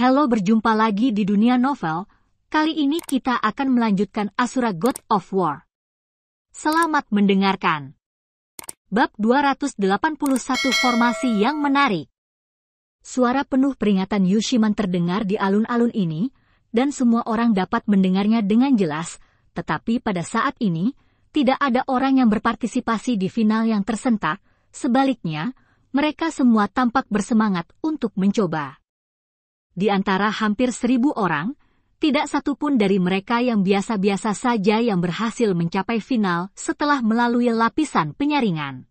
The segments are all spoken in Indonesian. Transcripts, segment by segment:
Halo berjumpa lagi di dunia novel, kali ini kita akan melanjutkan Asura God of War. Selamat mendengarkan. Bab 281 Formasi yang Menarik Suara penuh peringatan Yushiman terdengar di alun-alun ini, dan semua orang dapat mendengarnya dengan jelas, tetapi pada saat ini, tidak ada orang yang berpartisipasi di final yang tersentak, sebaliknya, mereka semua tampak bersemangat untuk mencoba di antara hampir seribu orang, tidak satupun dari mereka yang biasa-biasa saja yang berhasil mencapai final setelah melalui lapisan penyaringan.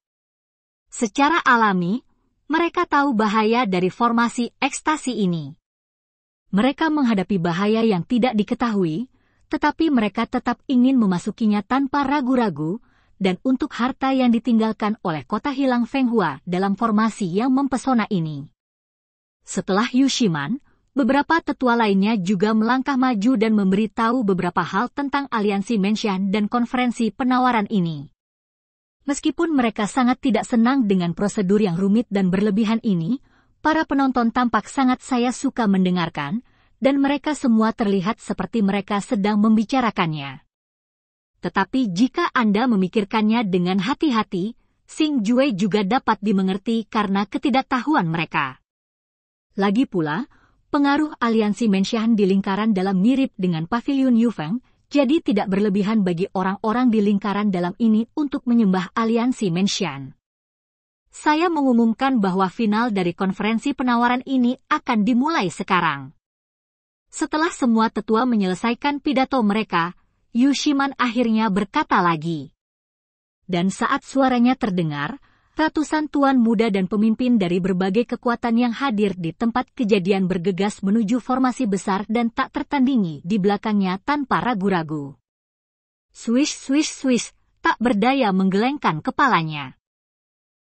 Secara alami, mereka tahu bahaya dari formasi ekstasi ini. Mereka menghadapi bahaya yang tidak diketahui, tetapi mereka tetap ingin memasukinya tanpa ragu-ragu, dan untuk harta yang ditinggalkan oleh kota hilang Fenghua dalam formasi yang mempesona ini. Setelah Yushiman, Beberapa tetua lainnya juga melangkah maju dan memberitahu beberapa hal tentang aliansi Mansion dan konferensi penawaran ini. Meskipun mereka sangat tidak senang dengan prosedur yang rumit dan berlebihan ini, para penonton tampak sangat saya suka mendengarkan, dan mereka semua terlihat seperti mereka sedang membicarakannya. Tetapi jika Anda memikirkannya dengan hati-hati, Sing Jue juga dapat dimengerti karena ketidaktahuan mereka. Lagi pula, pengaruh aliansi Menshan di lingkaran dalam mirip dengan pavilion Yufeng, jadi tidak berlebihan bagi orang-orang di lingkaran dalam ini untuk menyembah aliansi Menshan. Saya mengumumkan bahwa final dari konferensi penawaran ini akan dimulai sekarang. Setelah semua tetua menyelesaikan pidato mereka, Yushiman akhirnya berkata lagi. Dan saat suaranya terdengar, Ratusan tuan muda dan pemimpin dari berbagai kekuatan yang hadir di tempat kejadian bergegas menuju formasi besar dan tak tertandingi di belakangnya tanpa ragu-ragu. Swish, swish, swish, tak berdaya menggelengkan kepalanya.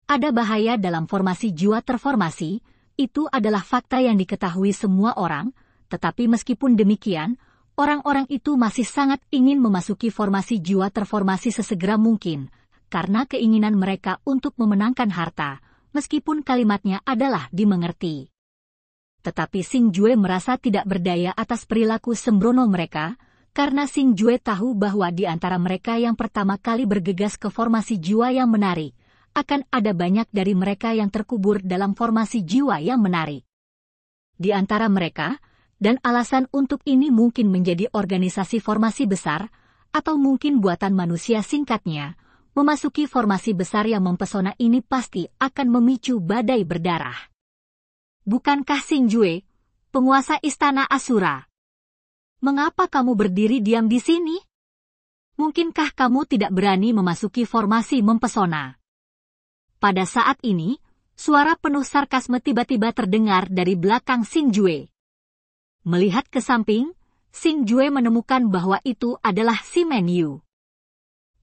Ada bahaya dalam formasi jiwa terformasi, itu adalah fakta yang diketahui semua orang, tetapi meskipun demikian, orang-orang itu masih sangat ingin memasuki formasi jiwa terformasi sesegera mungkin, karena keinginan mereka untuk memenangkan harta, meskipun kalimatnya adalah dimengerti. Tetapi Sing Jue merasa tidak berdaya atas perilaku sembrono mereka, karena Sing Jue tahu bahwa di antara mereka yang pertama kali bergegas ke formasi jiwa yang menarik, akan ada banyak dari mereka yang terkubur dalam formasi jiwa yang menarik. Di antara mereka, dan alasan untuk ini mungkin menjadi organisasi formasi besar, atau mungkin buatan manusia singkatnya, memasuki formasi besar yang mempesona ini pasti akan memicu badai berdarah. Bukankah Sinjue, penguasa istana Asura? Mengapa kamu berdiri diam di sini? Mungkinkah kamu tidak berani memasuki formasi mempesona? Pada saat ini, suara penuh sarkasme tiba-tiba terdengar dari belakang Sing Jue. Melihat ke samping, Sing Jue menemukan bahwa itu adalah si Yu.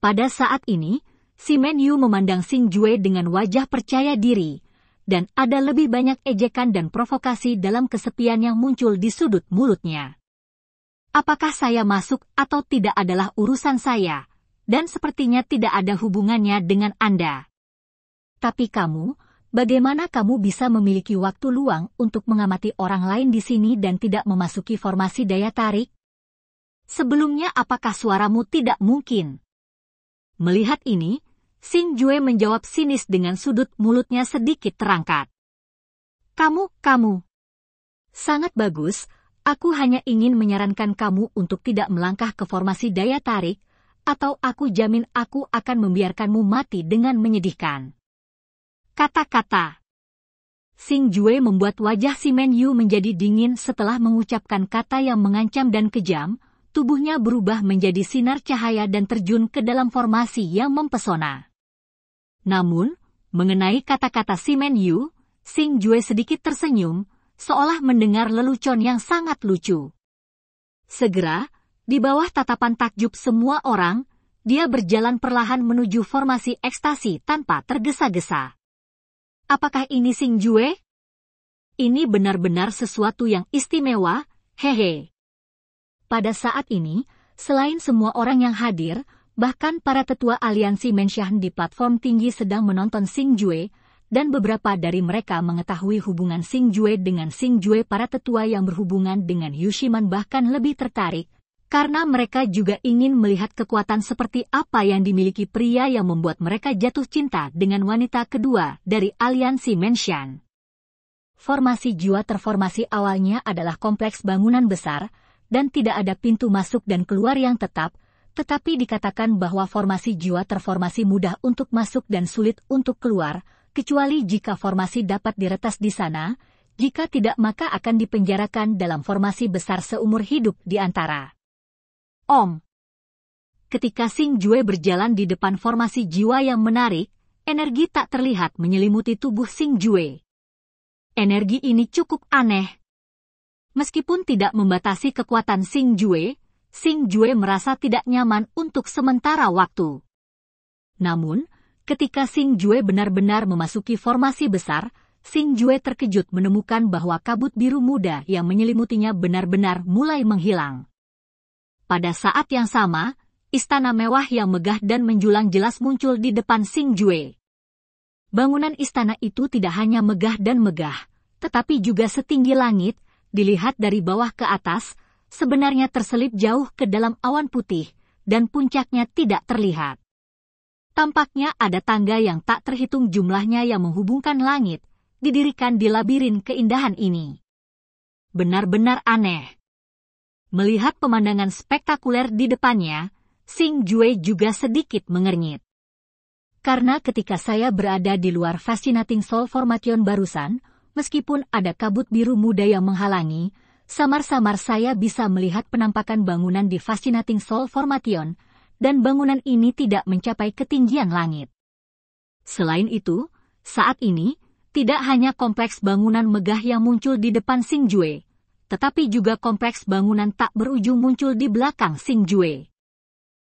Pada saat ini, si Yu memandang Sing Jue dengan wajah percaya diri, dan ada lebih banyak ejekan dan provokasi dalam kesepian yang muncul di sudut mulutnya. Apakah saya masuk atau tidak adalah urusan saya, dan sepertinya tidak ada hubungannya dengan Anda. Tapi kamu, bagaimana kamu bisa memiliki waktu luang untuk mengamati orang lain di sini dan tidak memasuki formasi daya tarik? Sebelumnya apakah suaramu tidak mungkin? Melihat ini, Sing Jue menjawab sinis dengan sudut mulutnya sedikit terangkat. Kamu, kamu. Sangat bagus, aku hanya ingin menyarankan kamu untuk tidak melangkah ke formasi daya tarik, atau aku jamin aku akan membiarkanmu mati dengan menyedihkan. Kata-kata Sing Jue membuat wajah si Yu menjadi dingin setelah mengucapkan kata yang mengancam dan kejam, tubuhnya berubah menjadi sinar cahaya dan terjun ke dalam formasi yang mempesona. Namun, mengenai kata-kata Simen Yu, Sing Jue sedikit tersenyum, seolah mendengar lelucon yang sangat lucu. Segera, di bawah tatapan takjub semua orang, dia berjalan perlahan menuju formasi ekstasi tanpa tergesa-gesa. Apakah ini Sing Jue? Ini benar-benar sesuatu yang istimewa, hehe. Pada saat ini, selain semua orang yang hadir, bahkan para tetua aliansi Mensyahn di platform tinggi sedang menonton Sing Jue, dan beberapa dari mereka mengetahui hubungan Sing Jue dengan Sing Jue para tetua yang berhubungan dengan Yushiman bahkan lebih tertarik, karena mereka juga ingin melihat kekuatan seperti apa yang dimiliki pria yang membuat mereka jatuh cinta dengan wanita kedua dari aliansi Menshan. Formasi jiwa terformasi awalnya adalah kompleks bangunan besar, dan tidak ada pintu masuk dan keluar yang tetap, tetapi dikatakan bahwa formasi jiwa terformasi mudah untuk masuk dan sulit untuk keluar, kecuali jika formasi dapat diretas di sana, jika tidak maka akan dipenjarakan dalam formasi besar seumur hidup di antara. Om. Ketika Sing Jue berjalan di depan formasi jiwa yang menarik, energi tak terlihat menyelimuti tubuh Sing Jue. Energi ini cukup aneh, Meskipun tidak membatasi kekuatan Sing Jue, Sing Jue merasa tidak nyaman untuk sementara waktu. Namun, ketika Sing Jue benar-benar memasuki formasi besar, Sing Jue terkejut menemukan bahwa kabut biru muda yang menyelimutinya benar-benar mulai menghilang. Pada saat yang sama, istana mewah yang megah dan menjulang jelas muncul di depan Sing Jue. Bangunan istana itu tidak hanya megah dan megah, tetapi juga setinggi langit, dilihat dari bawah ke atas, sebenarnya terselip jauh ke dalam awan putih, dan puncaknya tidak terlihat. Tampaknya ada tangga yang tak terhitung jumlahnya yang menghubungkan langit, didirikan di labirin keindahan ini. Benar-benar aneh. Melihat pemandangan spektakuler di depannya, Sing Jue juga sedikit mengernyit. Karena ketika saya berada di luar fascinating soul formation barusan, Meskipun ada kabut biru muda yang menghalangi, samar-samar saya bisa melihat penampakan bangunan di Fascinating Soul Formation, dan bangunan ini tidak mencapai ketinggian langit. Selain itu, saat ini, tidak hanya kompleks bangunan megah yang muncul di depan Singjue, tetapi juga kompleks bangunan tak berujung muncul di belakang Singjue.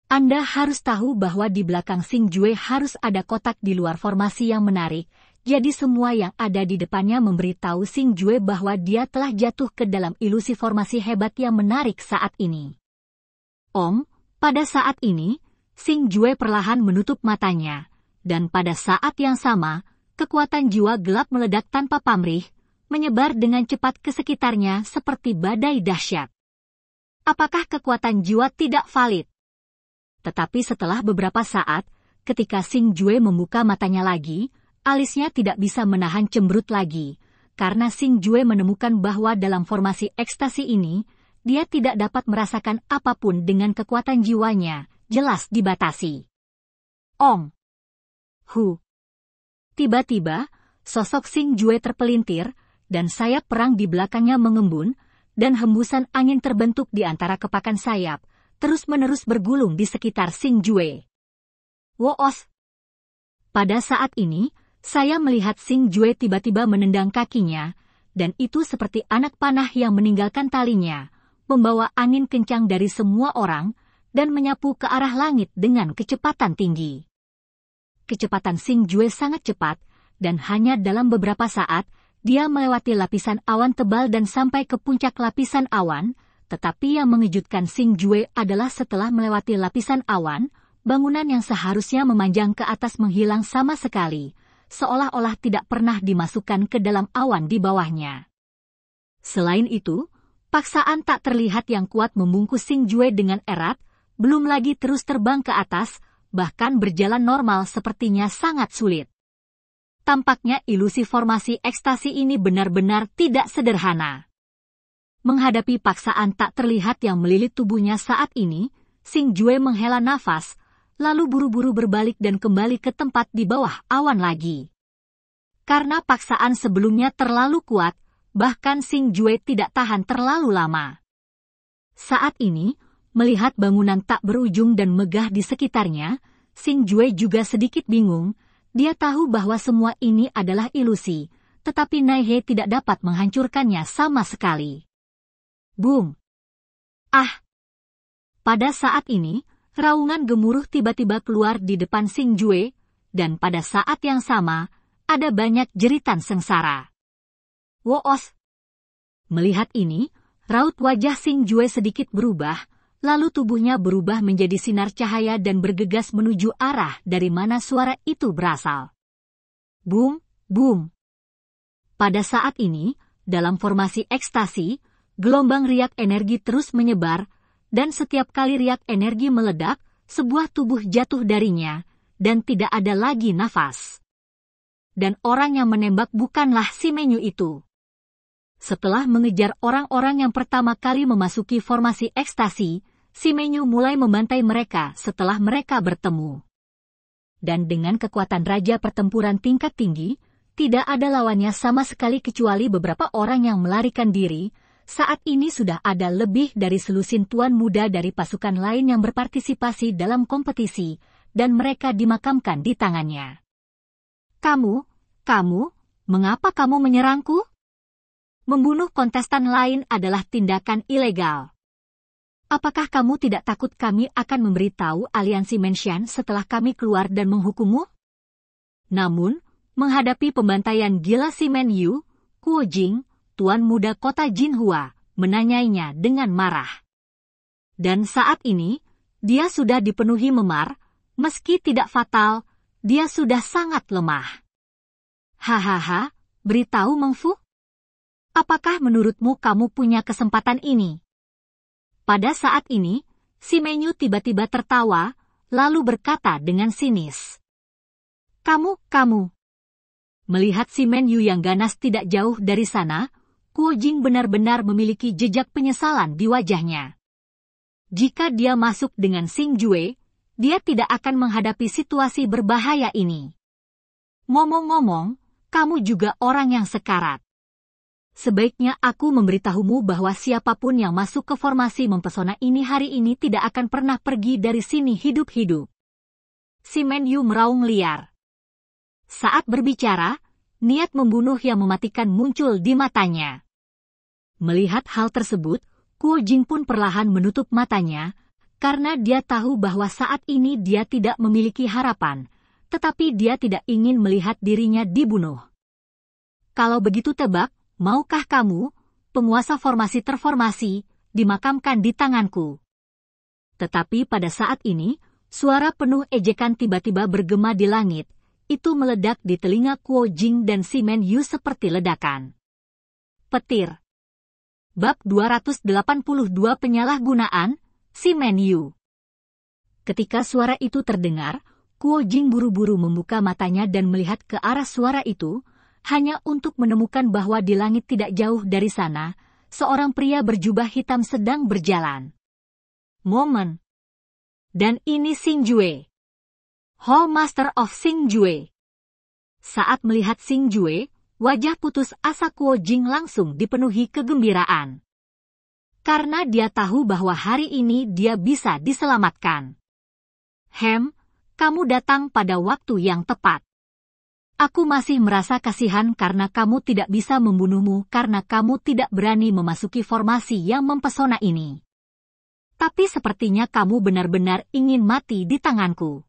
Anda harus tahu bahwa di belakang Singjue harus ada kotak di luar formasi yang menarik, jadi semua yang ada di depannya memberitahu Sing Jue bahwa dia telah jatuh ke dalam ilusi formasi hebat yang menarik saat ini. Om, pada saat ini, Sing Jue perlahan menutup matanya, dan pada saat yang sama, kekuatan jiwa gelap meledak tanpa pamrih, menyebar dengan cepat ke sekitarnya seperti badai dahsyat. Apakah kekuatan jiwa tidak valid? Tetapi setelah beberapa saat, ketika Sing Jue membuka matanya lagi, Alisnya tidak bisa menahan cemberut lagi, karena Sing Jue menemukan bahwa dalam formasi ekstasi ini, dia tidak dapat merasakan apapun dengan kekuatan jiwanya, jelas dibatasi. Ong. Hu. Tiba-tiba, sosok Sing Jue terpelintir, dan sayap perang di belakangnya mengembun, dan hembusan angin terbentuk di antara kepakan sayap, terus-menerus bergulung di sekitar Sing Jue. Woos. Pada saat ini, saya melihat Sing Jue tiba-tiba menendang kakinya, dan itu seperti anak panah yang meninggalkan talinya, membawa angin kencang dari semua orang, dan menyapu ke arah langit dengan kecepatan tinggi. Kecepatan Sing Jue sangat cepat, dan hanya dalam beberapa saat, dia melewati lapisan awan tebal dan sampai ke puncak lapisan awan, tetapi yang mengejutkan Sing Jue adalah setelah melewati lapisan awan, bangunan yang seharusnya memanjang ke atas menghilang sama sekali, seolah-olah tidak pernah dimasukkan ke dalam awan di bawahnya. Selain itu, paksaan tak terlihat yang kuat membungkus Sing Jue dengan erat, belum lagi terus terbang ke atas, bahkan berjalan normal sepertinya sangat sulit. Tampaknya ilusi formasi ekstasi ini benar-benar tidak sederhana. Menghadapi paksaan tak terlihat yang melilit tubuhnya saat ini, Sing Jue menghela nafas, lalu buru-buru berbalik dan kembali ke tempat di bawah awan lagi. Karena paksaan sebelumnya terlalu kuat, bahkan Sing Jue tidak tahan terlalu lama. Saat ini, melihat bangunan tak berujung dan megah di sekitarnya, Sing Jue juga sedikit bingung. Dia tahu bahwa semua ini adalah ilusi, tetapi He tidak dapat menghancurkannya sama sekali. Boom! Ah! Pada saat ini, raungan gemuruh tiba-tiba keluar di depan Sing Jue, dan pada saat yang sama, ada banyak jeritan sengsara. Woos! Melihat ini, raut wajah Sing Jue sedikit berubah, lalu tubuhnya berubah menjadi sinar cahaya dan bergegas menuju arah dari mana suara itu berasal. Boom, boom. Pada saat ini, dalam formasi ekstasi, gelombang riak energi terus menyebar, dan setiap kali riak energi meledak, sebuah tubuh jatuh darinya, dan tidak ada lagi nafas. Dan orang yang menembak bukanlah si menu itu. Setelah mengejar orang-orang yang pertama kali memasuki formasi ekstasi, si menu mulai membantai mereka setelah mereka bertemu. Dan dengan kekuatan raja pertempuran tingkat tinggi, tidak ada lawannya sama sekali kecuali beberapa orang yang melarikan diri, saat ini sudah ada lebih dari selusin tuan muda dari pasukan lain yang berpartisipasi dalam kompetisi, dan mereka dimakamkan di tangannya. Kamu, kamu, mengapa kamu menyerangku? Membunuh kontestan lain adalah tindakan ilegal. Apakah kamu tidak takut kami akan memberitahu aliansi Mansion setelah kami keluar dan menghukummu? Namun, menghadapi pembantaian gila si Men Yu, Kuo Jing, Tuan Muda Kota Jinhua menanyainya dengan marah. Dan saat ini, dia sudah dipenuhi memar, meski tidak fatal, dia sudah sangat lemah. Hahaha, beritahu Mengfu. Apakah menurutmu kamu punya kesempatan ini? Pada saat ini, si Menyu tiba-tiba tertawa, lalu berkata dengan sinis. Kamu, kamu. Melihat si Menyu yang ganas tidak jauh dari sana, Kuo Jing benar-benar memiliki jejak penyesalan di wajahnya. Jika dia masuk dengan Sing Jue, dia tidak akan menghadapi situasi berbahaya ini. Ngomong-ngomong, kamu juga orang yang sekarat. Sebaiknya aku memberitahumu bahwa siapapun yang masuk ke formasi mempesona ini hari ini tidak akan pernah pergi dari sini hidup-hidup. Si Men Yu meraung liar. Saat berbicara, niat membunuh yang mematikan muncul di matanya. Melihat hal tersebut, Kuo Jing pun perlahan menutup matanya, karena dia tahu bahwa saat ini dia tidak memiliki harapan, tetapi dia tidak ingin melihat dirinya dibunuh. Kalau begitu tebak, maukah kamu, penguasa formasi terformasi, dimakamkan di tanganku? Tetapi pada saat ini, suara penuh ejekan tiba-tiba bergema di langit, itu meledak di telinga Kuo Jing dan Simen Yu seperti ledakan. Petir Bab 282 Penyalahgunaan, si Menu. Ketika suara itu terdengar, Kuo Jing buru-buru membuka matanya dan melihat ke arah suara itu, hanya untuk menemukan bahwa di langit tidak jauh dari sana, seorang pria berjubah hitam sedang berjalan. Momen. Dan ini Sing Jue. Hall Master of Sing Jue. Saat melihat Sing Jue, wajah putus asa Kuo Jing langsung dipenuhi kegembiraan. Karena dia tahu bahwa hari ini dia bisa diselamatkan. Hem, kamu datang pada waktu yang tepat. Aku masih merasa kasihan karena kamu tidak bisa membunuhmu karena kamu tidak berani memasuki formasi yang mempesona ini. Tapi sepertinya kamu benar-benar ingin mati di tanganku.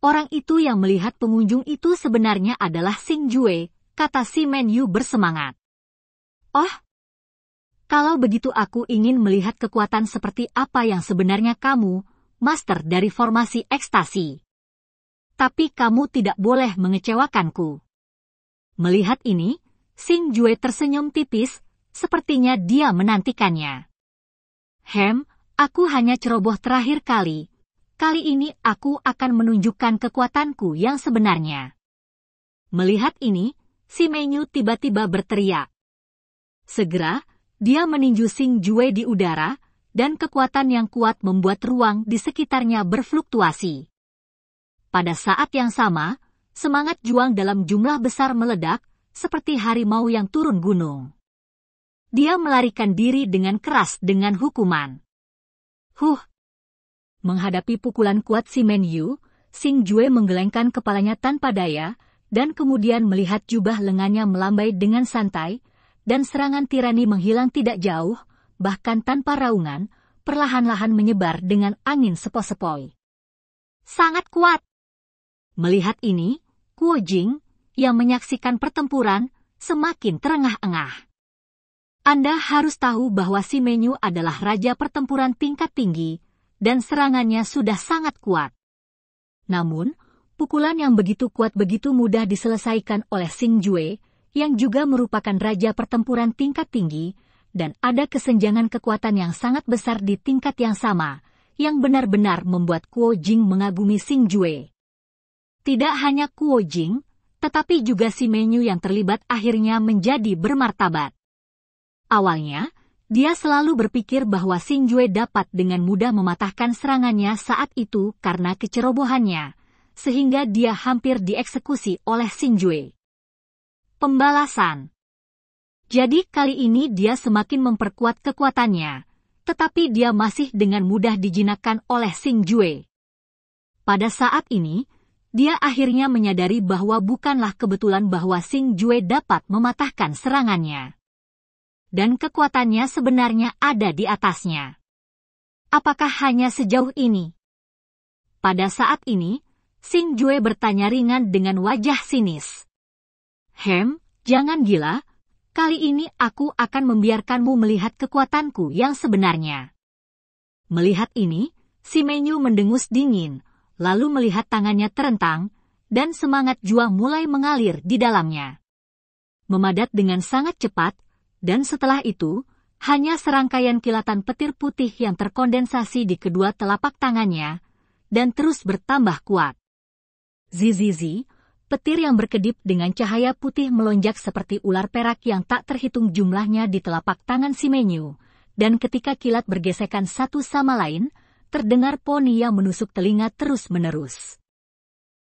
Orang itu yang melihat pengunjung itu sebenarnya adalah Sing Jue, kata si Menu bersemangat. Oh, kalau begitu aku ingin melihat kekuatan seperti apa yang sebenarnya kamu, master dari formasi ekstasi. Tapi kamu tidak boleh mengecewakanku. Melihat ini, Sing Jue tersenyum tipis, sepertinya dia menantikannya. Hem, aku hanya ceroboh terakhir kali. Kali ini aku akan menunjukkan kekuatanku yang sebenarnya. Melihat ini, si Menyu tiba-tiba berteriak. Segera, dia meninju Sing Jue di udara, dan kekuatan yang kuat membuat ruang di sekitarnya berfluktuasi. Pada saat yang sama, semangat juang dalam jumlah besar meledak, seperti harimau yang turun gunung. Dia melarikan diri dengan keras dengan hukuman. Huh! Menghadapi pukulan kuat si Menyu, Sing Jue menggelengkan kepalanya tanpa daya, dan kemudian melihat jubah lengannya melambai dengan santai, dan serangan tirani menghilang tidak jauh, bahkan tanpa raungan, perlahan-lahan menyebar dengan angin sepoi-sepoi. Sangat kuat. Melihat ini, Kuo Jing, yang menyaksikan pertempuran, semakin terengah-engah. Anda harus tahu bahwa si Menyu adalah raja pertempuran tingkat tinggi, dan serangannya sudah sangat kuat. Namun, Pukulan yang begitu kuat begitu mudah diselesaikan oleh Sing Jue, yang juga merupakan raja pertempuran tingkat tinggi, dan ada kesenjangan kekuatan yang sangat besar di tingkat yang sama, yang benar-benar membuat Kuo Jing mengagumi Sing Jue. Tidak hanya Kuo Jing, tetapi juga si Menyu yang terlibat akhirnya menjadi bermartabat. Awalnya, dia selalu berpikir bahwa Sing Jue dapat dengan mudah mematahkan serangannya saat itu karena kecerobohannya sehingga dia hampir dieksekusi oleh Xinjue. Pembalasan Jadi kali ini dia semakin memperkuat kekuatannya, tetapi dia masih dengan mudah dijinakkan oleh Xinjue. Pada saat ini, dia akhirnya menyadari bahwa bukanlah kebetulan bahwa Xinjue dapat mematahkan serangannya. Dan kekuatannya sebenarnya ada di atasnya. Apakah hanya sejauh ini? Pada saat ini, Sing Jue bertanya ringan dengan wajah sinis. Hem, jangan gila, kali ini aku akan membiarkanmu melihat kekuatanku yang sebenarnya. Melihat ini, si Menyu mendengus dingin, lalu melihat tangannya terentang, dan semangat juang mulai mengalir di dalamnya. Memadat dengan sangat cepat, dan setelah itu, hanya serangkaian kilatan petir putih yang terkondensasi di kedua telapak tangannya, dan terus bertambah kuat. Zizizi, petir yang berkedip dengan cahaya putih melonjak seperti ular perak yang tak terhitung jumlahnya di telapak tangan si Menyu. Dan ketika kilat bergesekan satu sama lain, terdengar poni yang menusuk telinga terus-menerus.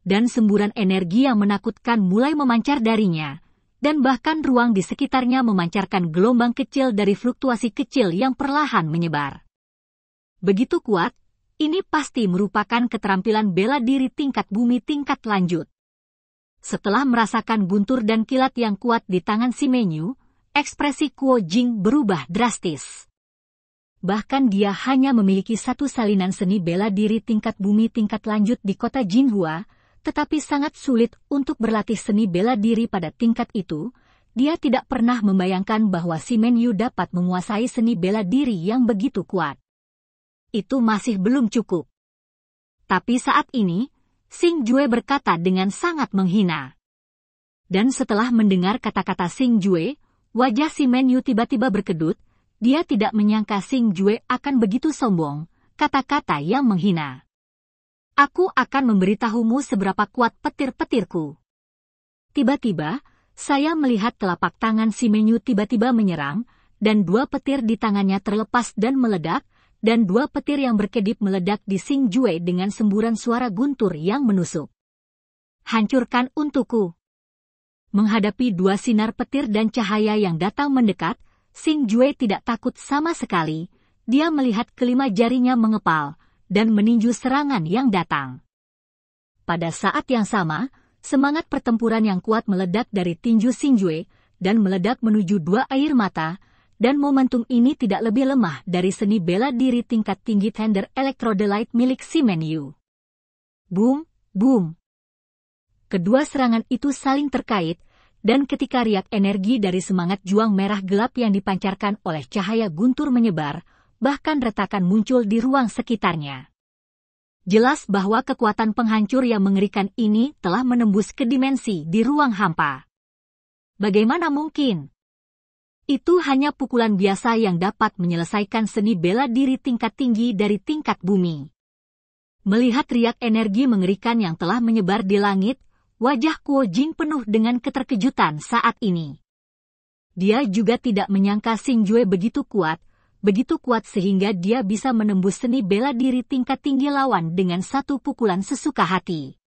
Dan semburan energi yang menakutkan mulai memancar darinya, dan bahkan ruang di sekitarnya memancarkan gelombang kecil dari fluktuasi kecil yang perlahan menyebar. Begitu kuat, ini pasti merupakan keterampilan bela diri tingkat bumi tingkat lanjut. Setelah merasakan guntur dan kilat yang kuat di tangan si Menyu, ekspresi Kuo Jing berubah drastis. Bahkan dia hanya memiliki satu salinan seni bela diri tingkat bumi tingkat lanjut di kota Jinhua, tetapi sangat sulit untuk berlatih seni bela diri pada tingkat itu, dia tidak pernah membayangkan bahwa si Menyu dapat menguasai seni bela diri yang begitu kuat itu masih belum cukup. Tapi saat ini, Sing Jue berkata dengan sangat menghina. Dan setelah mendengar kata-kata Sing Jue, wajah si Menyu tiba-tiba berkedut, dia tidak menyangka Sing Jue akan begitu sombong, kata-kata yang menghina. Aku akan memberitahumu seberapa kuat petir-petirku. Tiba-tiba, saya melihat telapak tangan si Menyu tiba-tiba menyerang, dan dua petir di tangannya terlepas dan meledak, dan dua petir yang berkedip meledak di Sing Jue dengan semburan suara guntur yang menusuk. Hancurkan untukku. Menghadapi dua sinar petir dan cahaya yang datang mendekat, Sing Jue tidak takut sama sekali. Dia melihat kelima jarinya mengepal dan meninju serangan yang datang. Pada saat yang sama, semangat pertempuran yang kuat meledak dari tinju Sing Jue dan meledak menuju dua air mata dan momentum ini tidak lebih lemah dari seni bela diri tingkat tinggi tender elektrodelite milik Yu. Boom, boom. Kedua serangan itu saling terkait, dan ketika riak energi dari semangat juang merah gelap yang dipancarkan oleh cahaya guntur menyebar, bahkan retakan muncul di ruang sekitarnya. Jelas bahwa kekuatan penghancur yang mengerikan ini telah menembus ke dimensi di ruang hampa. Bagaimana mungkin itu hanya pukulan biasa yang dapat menyelesaikan seni bela diri tingkat tinggi dari tingkat bumi. Melihat riak energi mengerikan yang telah menyebar di langit, wajah Kuo Jing penuh dengan keterkejutan saat ini. Dia juga tidak menyangka Sing Jue begitu kuat, begitu kuat sehingga dia bisa menembus seni bela diri tingkat tinggi lawan dengan satu pukulan sesuka hati.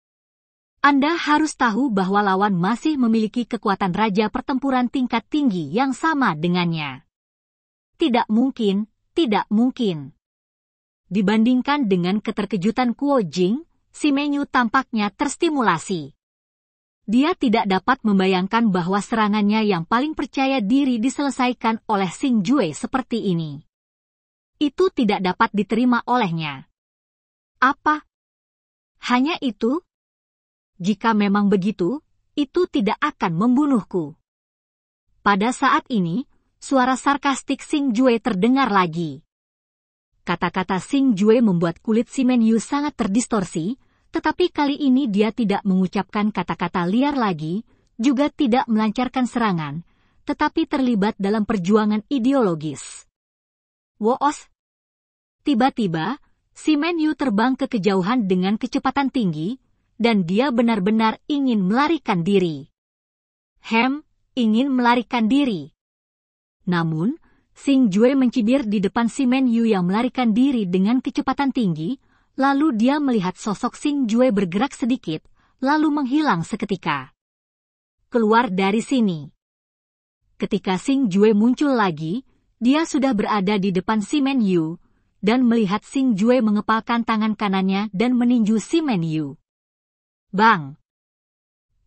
Anda harus tahu bahwa lawan masih memiliki kekuatan raja pertempuran tingkat tinggi yang sama dengannya. Tidak mungkin, tidak mungkin. Dibandingkan dengan keterkejutan Kuo Jing, si Menyu tampaknya terstimulasi. Dia tidak dapat membayangkan bahwa serangannya yang paling percaya diri diselesaikan oleh Sing Jue seperti ini. Itu tidak dapat diterima olehnya. Apa? Hanya itu? Jika memang begitu, itu tidak akan membunuhku. Pada saat ini, suara sarkastik Sing Jue terdengar lagi. Kata-kata Sing Jue membuat kulit Simen Yu sangat terdistorsi, tetapi kali ini dia tidak mengucapkan kata-kata liar lagi, juga tidak melancarkan serangan, tetapi terlibat dalam perjuangan ideologis. Woos! Tiba-tiba, Simen Yu terbang ke kejauhan dengan kecepatan tinggi, dan dia benar-benar ingin melarikan diri. Hem ingin melarikan diri. Namun, Sing Jue mencibir di depan si Men Yu yang melarikan diri dengan kecepatan tinggi, lalu dia melihat sosok Sing Jue bergerak sedikit, lalu menghilang seketika. Keluar dari sini. Ketika Sing Jue muncul lagi, dia sudah berada di depan si Men Yu, dan melihat Sing Jue mengepalkan tangan kanannya dan meninju si Men Yu. Bang!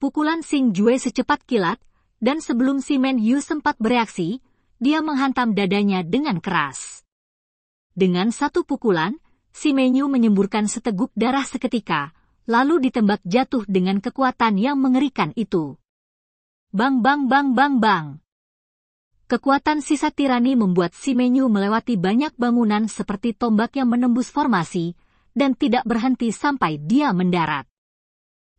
Pukulan Sing Jue secepat kilat, dan sebelum si Men Yu sempat bereaksi, dia menghantam dadanya dengan keras. Dengan satu pukulan, si Yu menyemburkan seteguk darah seketika, lalu ditembak jatuh dengan kekuatan yang mengerikan itu. Bang bang bang bang bang. Kekuatan sisa tirani membuat si Menyu melewati banyak bangunan seperti tombak yang menembus formasi, dan tidak berhenti sampai dia mendarat.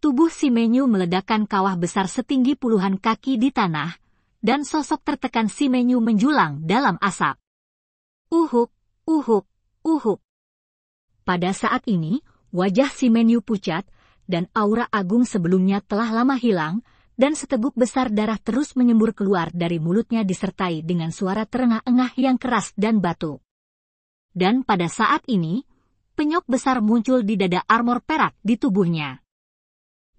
Tubuh si Simenyu meledakkan kawah besar setinggi puluhan kaki di tanah, dan sosok tertekan si Simenyu menjulang dalam asap. Uhuk, uhuk, uhuk. Pada saat ini, wajah si Simenyu pucat, dan aura agung sebelumnya telah lama hilang, dan seteguk besar darah terus menyembur keluar dari mulutnya disertai dengan suara terengah-engah yang keras dan batu. Dan pada saat ini, penyok besar muncul di dada armor perak di tubuhnya.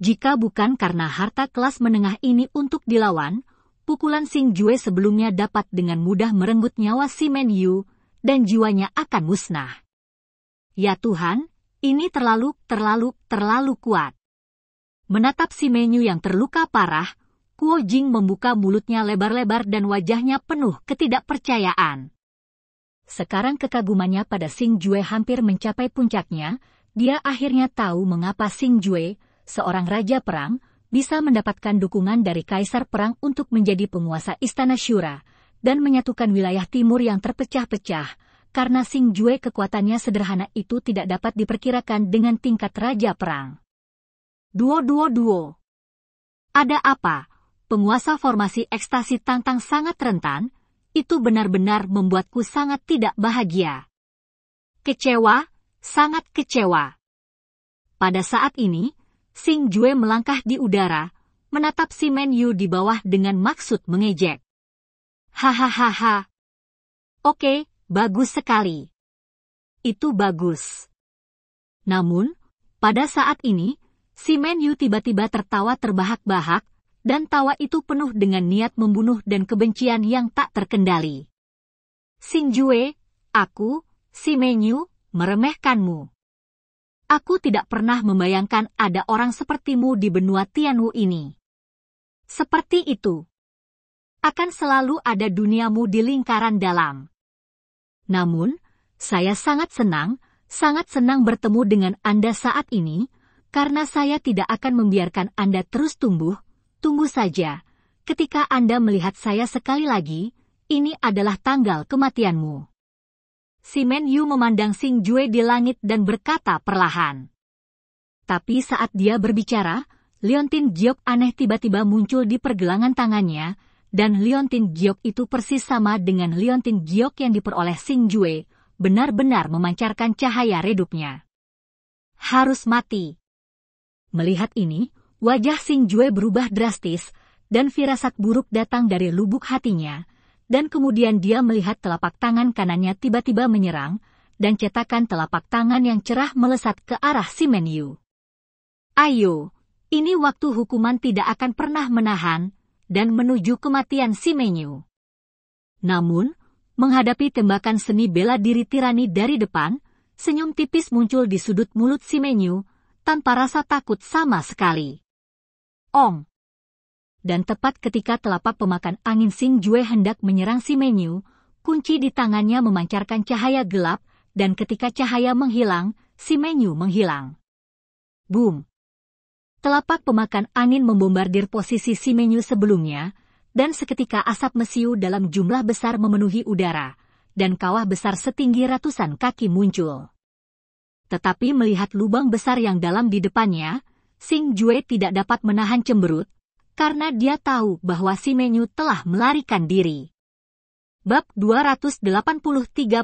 Jika bukan karena harta kelas menengah ini untuk dilawan, pukulan Sing Jue sebelumnya dapat dengan mudah merenggut nyawa si Men Yu, dan jiwanya akan musnah. Ya Tuhan, ini terlalu, terlalu, terlalu kuat. Menatap si Men Yu yang terluka parah, Kuo Jing membuka mulutnya lebar-lebar dan wajahnya penuh ketidakpercayaan. Sekarang kekagumannya pada Sing Jue hampir mencapai puncaknya, dia akhirnya tahu mengapa Sing Jue, seorang raja perang, bisa mendapatkan dukungan dari kaisar perang untuk menjadi penguasa istana Syura dan menyatukan wilayah timur yang terpecah-pecah karena Sing Jue kekuatannya sederhana itu tidak dapat diperkirakan dengan tingkat raja perang. Duo-duo-duo. Ada apa? Penguasa formasi ekstasi tantang sangat rentan, itu benar-benar membuatku sangat tidak bahagia. Kecewa, sangat kecewa. Pada saat ini, Sing Jue melangkah di udara, menatap si Men Yu di bawah dengan maksud mengejek. Hahaha. Oke, bagus sekali. Itu bagus. Namun, pada saat ini, si Men Yu tiba-tiba tertawa terbahak-bahak, dan tawa itu penuh dengan niat membunuh dan kebencian yang tak terkendali. Sing Jue, aku, si Men Yu, meremehkanmu. Aku tidak pernah membayangkan ada orang sepertimu di benua Tianwu ini. Seperti itu. Akan selalu ada duniamu di lingkaran dalam. Namun, saya sangat senang, sangat senang bertemu dengan Anda saat ini, karena saya tidak akan membiarkan Anda terus tumbuh. Tunggu saja, ketika Anda melihat saya sekali lagi, ini adalah tanggal kematianmu si Men Yu memandang Sing Jue di langit dan berkata perlahan. Tapi saat dia berbicara, liontin Giok aneh tiba-tiba muncul di pergelangan tangannya, dan liontin Giok itu persis sama dengan liontin Giok yang diperoleh Sing Jue, benar-benar memancarkan cahaya redupnya. Harus mati. Melihat ini, wajah Sing Jue berubah drastis, dan firasat buruk datang dari lubuk hatinya, dan kemudian dia melihat telapak tangan kanannya tiba-tiba menyerang, dan cetakan telapak tangan yang cerah melesat ke arah si menu. Ayo, ini waktu hukuman tidak akan pernah menahan, dan menuju kematian si menu. Namun, menghadapi tembakan seni bela diri tirani dari depan, senyum tipis muncul di sudut mulut si menu, tanpa rasa takut sama sekali. Ong, dan tepat ketika telapak pemakan angin Sing Jue hendak menyerang si Menu, kunci di tangannya memancarkan cahaya gelap, dan ketika cahaya menghilang, si Menu menghilang. Boom! Telapak pemakan angin membombardir posisi si Menu sebelumnya, dan seketika asap mesiu dalam jumlah besar memenuhi udara, dan kawah besar setinggi ratusan kaki muncul. Tetapi melihat lubang besar yang dalam di depannya, Sing Jue tidak dapat menahan cemberut, karena dia tahu bahwa Si Simenyu telah melarikan diri. Bab 283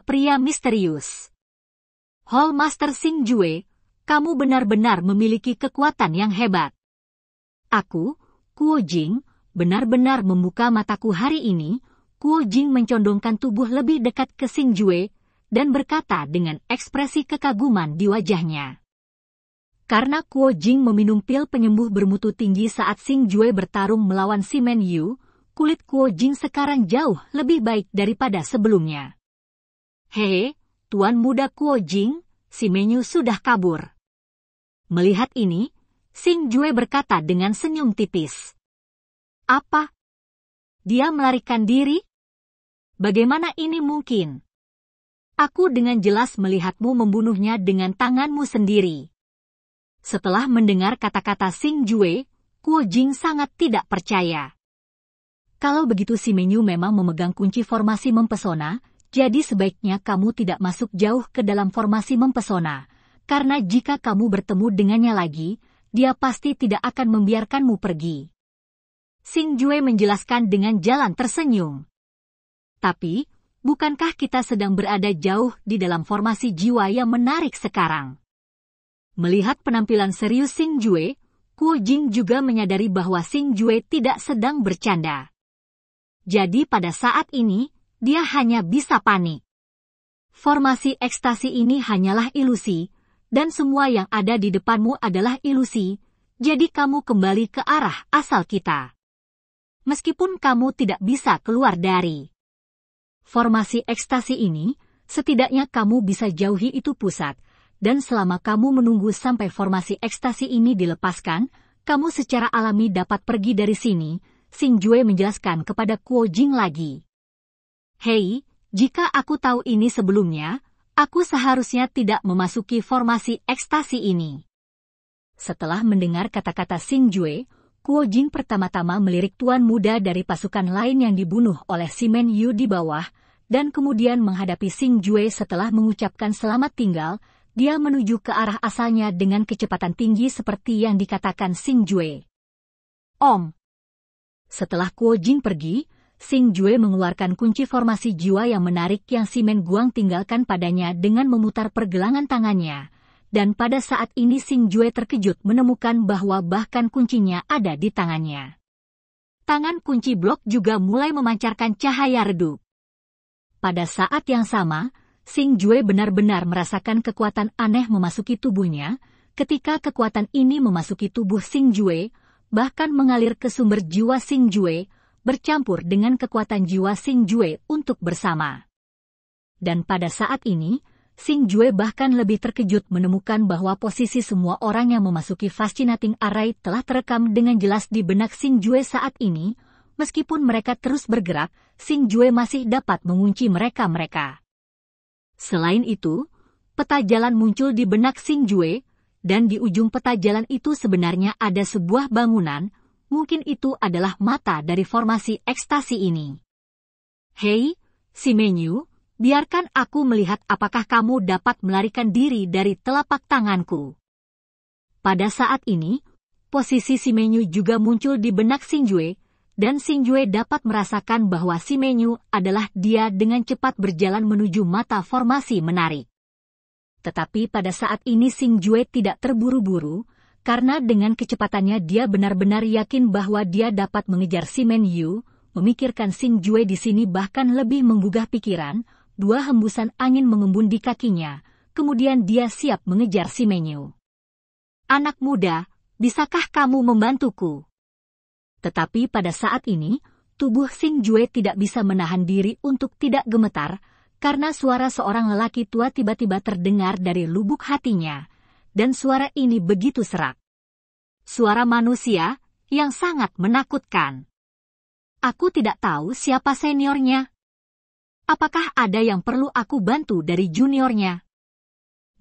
Pria Misterius Hall Master Sing Jue, kamu benar-benar memiliki kekuatan yang hebat. Aku, Kuo Jing, benar-benar membuka mataku hari ini, Kuo Jing mencondongkan tubuh lebih dekat ke Sing Jue, dan berkata dengan ekspresi kekaguman di wajahnya. Karena Kuo Jing meminum pil penyembuh bermutu tinggi saat Sing Jue bertarung melawan Si Men Yu, kulit Kuo Jing sekarang jauh lebih baik daripada sebelumnya. Hehe, tuan muda Kuo Jing, Si Men Yu sudah kabur. Melihat ini, Sing Jue berkata dengan senyum tipis. Apa? Dia melarikan diri? Bagaimana ini mungkin? Aku dengan jelas melihatmu membunuhnya dengan tanganmu sendiri. Setelah mendengar kata-kata Sing Jue, Kuo Jing sangat tidak percaya. Kalau begitu si Menyu memang memegang kunci formasi mempesona, jadi sebaiknya kamu tidak masuk jauh ke dalam formasi mempesona. Karena jika kamu bertemu dengannya lagi, dia pasti tidak akan membiarkanmu pergi. Sing Jue menjelaskan dengan jalan tersenyum. Tapi, bukankah kita sedang berada jauh di dalam formasi jiwa yang menarik sekarang? Melihat penampilan serius Sing Jue, Kuo Jing juga menyadari bahwa Sing Jue tidak sedang bercanda. Jadi pada saat ini, dia hanya bisa panik. Formasi ekstasi ini hanyalah ilusi, dan semua yang ada di depanmu adalah ilusi, jadi kamu kembali ke arah asal kita. Meskipun kamu tidak bisa keluar dari formasi ekstasi ini, setidaknya kamu bisa jauhi itu pusat, dan selama kamu menunggu sampai formasi ekstasi ini dilepaskan, kamu secara alami dapat pergi dari sini, Sing Jue menjelaskan kepada Kuo Jing lagi. Hei, jika aku tahu ini sebelumnya, aku seharusnya tidak memasuki formasi ekstasi ini. Setelah mendengar kata-kata Sing Jue, Kuo Jing pertama-tama melirik tuan muda dari pasukan lain yang dibunuh oleh Simen Yu di bawah, dan kemudian menghadapi Sing Jue setelah mengucapkan selamat tinggal, dia menuju ke arah asalnya dengan kecepatan tinggi seperti yang dikatakan Sing Jue. Om. Setelah Kuo Jin pergi, Sing Jue mengeluarkan kunci formasi jiwa yang menarik yang Simen Guang tinggalkan padanya dengan memutar pergelangan tangannya. Dan pada saat ini Sing Jue terkejut menemukan bahwa bahkan kuncinya ada di tangannya. Tangan kunci blok juga mulai memancarkan cahaya redup. Pada saat yang sama, Sing Jue benar-benar merasakan kekuatan aneh memasuki tubuhnya, ketika kekuatan ini memasuki tubuh Sing Jue, bahkan mengalir ke sumber jiwa Sing Jue, bercampur dengan kekuatan jiwa Sing Jue untuk bersama. Dan pada saat ini, Sing Jue bahkan lebih terkejut menemukan bahwa posisi semua orang yang memasuki fascinating array telah terekam dengan jelas di benak Sing Jue saat ini. Meskipun mereka terus bergerak, Sing Jue masih dapat mengunci mereka-mereka. Selain itu, peta jalan muncul di benak Sing Jue, dan di ujung peta jalan itu sebenarnya ada sebuah bangunan, mungkin itu adalah mata dari formasi ekstasi ini. Hei, si Menyu, biarkan aku melihat apakah kamu dapat melarikan diri dari telapak tanganku. Pada saat ini, posisi si Menyu juga muncul di benak Sing Jue, dan Yue dapat merasakan bahwa si Menyu adalah dia dengan cepat berjalan menuju mata formasi menarik. Tetapi pada saat ini Yue tidak terburu-buru, karena dengan kecepatannya dia benar-benar yakin bahwa dia dapat mengejar si Menyu, memikirkan Yue di sini bahkan lebih menggugah pikiran, dua hembusan angin mengembun di kakinya, kemudian dia siap mengejar si Menyu. Anak muda, bisakah kamu membantuku? Tetapi pada saat ini, tubuh Sing Jue tidak bisa menahan diri untuk tidak gemetar, karena suara seorang lelaki tua tiba-tiba terdengar dari lubuk hatinya, dan suara ini begitu serak. Suara manusia yang sangat menakutkan. Aku tidak tahu siapa seniornya. Apakah ada yang perlu aku bantu dari juniornya?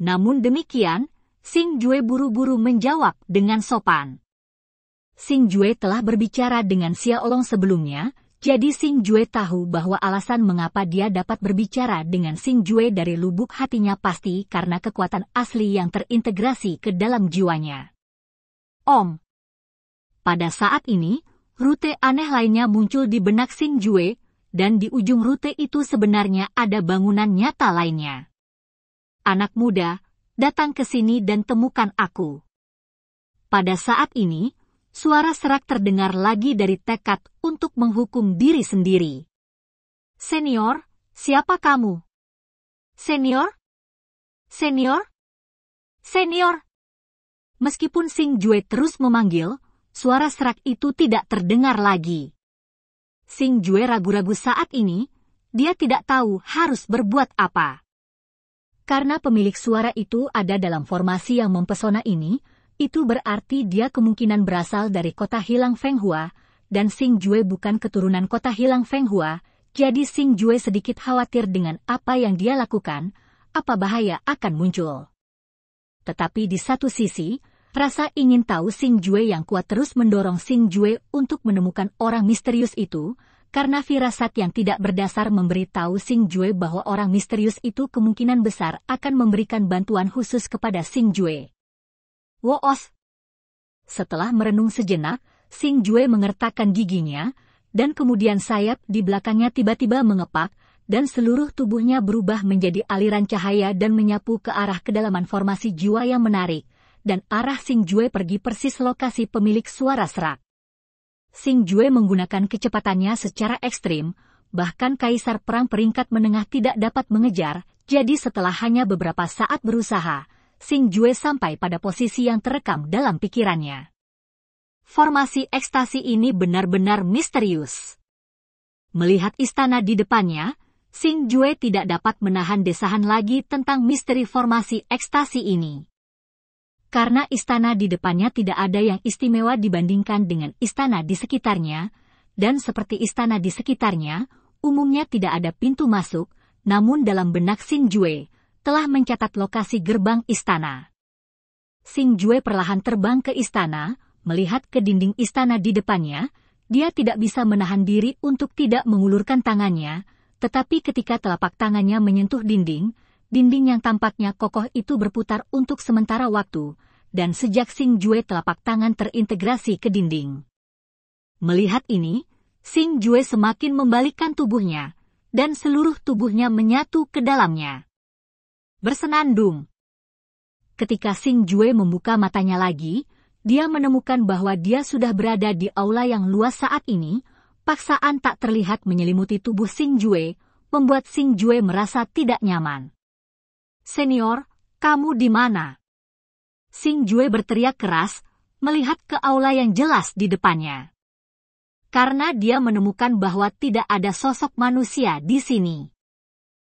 Namun demikian, Sing Jue buru-buru menjawab dengan sopan. Sing Jue telah berbicara dengan Xiaolong sebelumnya, jadi Sing Jue tahu bahwa alasan mengapa dia dapat berbicara dengan Sing Jue dari lubuk hatinya pasti karena kekuatan asli yang terintegrasi ke dalam jiwanya. Om. Pada saat ini, rute aneh lainnya muncul di benak Sing Jue, dan di ujung rute itu sebenarnya ada bangunan nyata lainnya. Anak muda, datang ke sini dan temukan aku. Pada saat ini, suara serak terdengar lagi dari tekad untuk menghukum diri sendiri. Senior, siapa kamu? Senior? Senior? Senior? Meskipun Sing Jue terus memanggil, suara serak itu tidak terdengar lagi. Sing Jue ragu-ragu saat ini, dia tidak tahu harus berbuat apa. Karena pemilik suara itu ada dalam formasi yang mempesona ini, itu berarti dia kemungkinan berasal dari kota hilang Fenghua, dan Sing Jue bukan keturunan kota hilang Fenghua, jadi Sing Jue sedikit khawatir dengan apa yang dia lakukan, apa bahaya akan muncul. Tetapi di satu sisi, rasa ingin tahu Sing Jue yang kuat terus mendorong Sing Jue untuk menemukan orang misterius itu, karena firasat yang tidak berdasar memberitahu Sing Jue bahwa orang misterius itu kemungkinan besar akan memberikan bantuan khusus kepada Sing Jue. Woos. Setelah merenung sejenak, Sing Jue mengertakkan giginya, dan kemudian sayap di belakangnya tiba-tiba mengepak, dan seluruh tubuhnya berubah menjadi aliran cahaya dan menyapu ke arah kedalaman formasi jiwa yang menarik, dan arah Sing Jue pergi persis lokasi pemilik suara serak. Sing Jue menggunakan kecepatannya secara ekstrim, bahkan kaisar perang peringkat menengah tidak dapat mengejar, jadi setelah hanya beberapa saat berusaha, Sing Jue sampai pada posisi yang terekam dalam pikirannya. Formasi ekstasi ini benar-benar misterius. Melihat istana di depannya, Sing Jue tidak dapat menahan desahan lagi tentang misteri formasi ekstasi ini. Karena istana di depannya tidak ada yang istimewa dibandingkan dengan istana di sekitarnya, dan seperti istana di sekitarnya, umumnya tidak ada pintu masuk, namun dalam benak Sing Jue, telah mencatat lokasi gerbang istana. Sing Jue perlahan terbang ke istana, melihat ke dinding istana di depannya, dia tidak bisa menahan diri untuk tidak mengulurkan tangannya, tetapi ketika telapak tangannya menyentuh dinding, dinding yang tampaknya kokoh itu berputar untuk sementara waktu, dan sejak Sing Jue telapak tangan terintegrasi ke dinding. Melihat ini, Sing Jue semakin membalikkan tubuhnya, dan seluruh tubuhnya menyatu ke dalamnya bersenandung. Ketika Sing Jue membuka matanya lagi, dia menemukan bahwa dia sudah berada di aula yang luas saat ini, paksaan tak terlihat menyelimuti tubuh Sing Jue, membuat Sing Jue merasa tidak nyaman. Senior, kamu di mana? Sing Jue berteriak keras, melihat ke aula yang jelas di depannya. Karena dia menemukan bahwa tidak ada sosok manusia di sini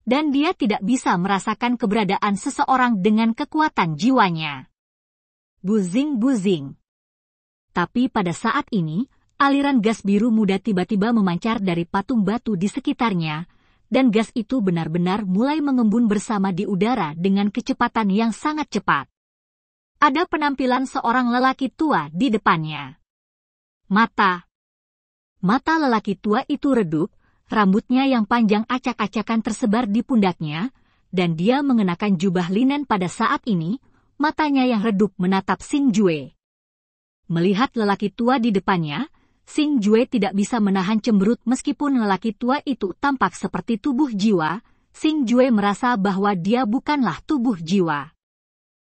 dan dia tidak bisa merasakan keberadaan seseorang dengan kekuatan jiwanya. Buzing-buzing. Tapi pada saat ini, aliran gas biru muda tiba-tiba memancar dari patung batu di sekitarnya, dan gas itu benar-benar mulai mengembun bersama di udara dengan kecepatan yang sangat cepat. Ada penampilan seorang lelaki tua di depannya. Mata Mata lelaki tua itu redup, Rambutnya yang panjang acak-acakan tersebar di pundaknya, dan dia mengenakan jubah linen pada saat ini, matanya yang redup menatap Sing Jue. Melihat lelaki tua di depannya, Sing Jue tidak bisa menahan cemberut meskipun lelaki tua itu tampak seperti tubuh jiwa, Sing Jue merasa bahwa dia bukanlah tubuh jiwa.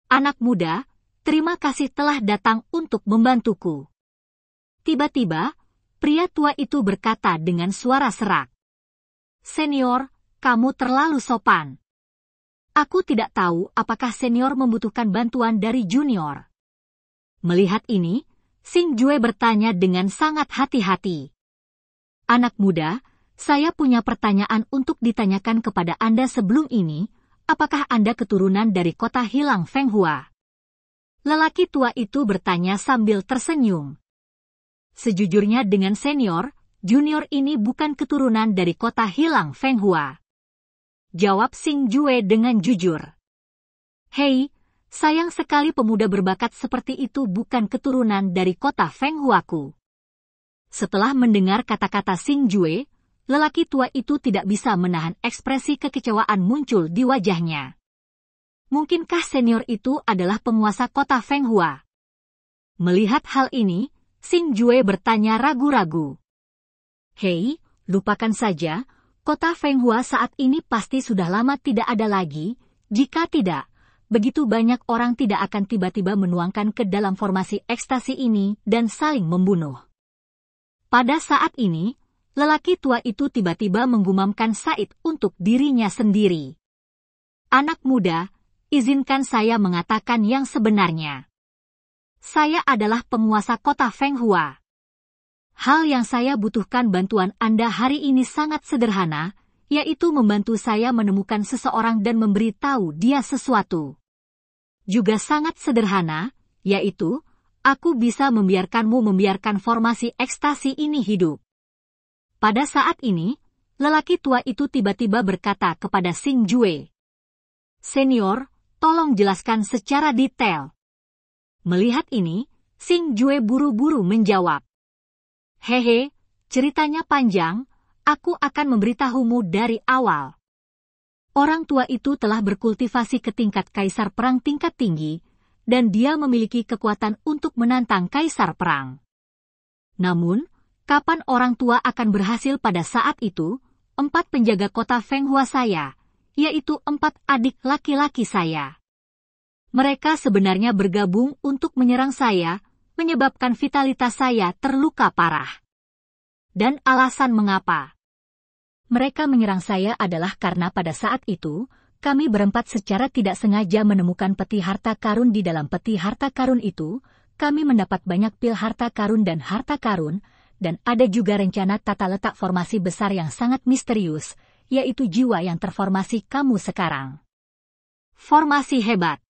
Anak muda, terima kasih telah datang untuk membantuku. Tiba-tiba, Pria tua itu berkata dengan suara serak. Senior, kamu terlalu sopan. Aku tidak tahu apakah senior membutuhkan bantuan dari junior. Melihat ini, Sing Jue bertanya dengan sangat hati-hati. Anak muda, saya punya pertanyaan untuk ditanyakan kepada Anda sebelum ini, apakah Anda keturunan dari kota hilang Fenghua? Lelaki tua itu bertanya sambil tersenyum. Sejujurnya dengan senior, junior ini bukan keturunan dari kota hilang Fenghua. Jawab Sing Jue dengan jujur. Hei, sayang sekali pemuda berbakat seperti itu bukan keturunan dari kota Fenghua ku. Setelah mendengar kata-kata Sing Jue, lelaki tua itu tidak bisa menahan ekspresi kekecewaan muncul di wajahnya. Mungkinkah senior itu adalah penguasa kota Fenghua? Melihat hal ini, Xin Jue bertanya ragu-ragu. Hei, lupakan saja, kota Fenghua saat ini pasti sudah lama tidak ada lagi, jika tidak, begitu banyak orang tidak akan tiba-tiba menuangkan ke dalam formasi ekstasi ini dan saling membunuh. Pada saat ini, lelaki tua itu tiba-tiba menggumamkan Said untuk dirinya sendiri. Anak muda, izinkan saya mengatakan yang sebenarnya. Saya adalah penguasa kota Fenghua. Hal yang saya butuhkan bantuan Anda hari ini sangat sederhana, yaitu membantu saya menemukan seseorang dan memberitahu dia sesuatu. Juga sangat sederhana, yaitu aku bisa membiarkanmu membiarkan formasi ekstasi ini hidup. Pada saat ini, lelaki tua itu tiba-tiba berkata kepada Sing Jue, Senior, tolong jelaskan secara detail. Melihat ini, Sing Jue buru-buru menjawab. Hehe, ceritanya panjang, aku akan memberitahumu dari awal. Orang tua itu telah berkultivasi ke tingkat kaisar perang tingkat tinggi, dan dia memiliki kekuatan untuk menantang kaisar perang. Namun, kapan orang tua akan berhasil pada saat itu, empat penjaga kota Fenghua saya, yaitu empat adik laki-laki saya, mereka sebenarnya bergabung untuk menyerang saya, menyebabkan vitalitas saya terluka parah. Dan alasan mengapa mereka menyerang saya adalah karena pada saat itu kami berempat secara tidak sengaja menemukan peti harta karun di dalam peti harta karun itu. Kami mendapat banyak pil harta karun dan harta karun, dan ada juga rencana tata letak formasi besar yang sangat misterius, yaitu jiwa yang terformasi kamu sekarang. Formasi hebat.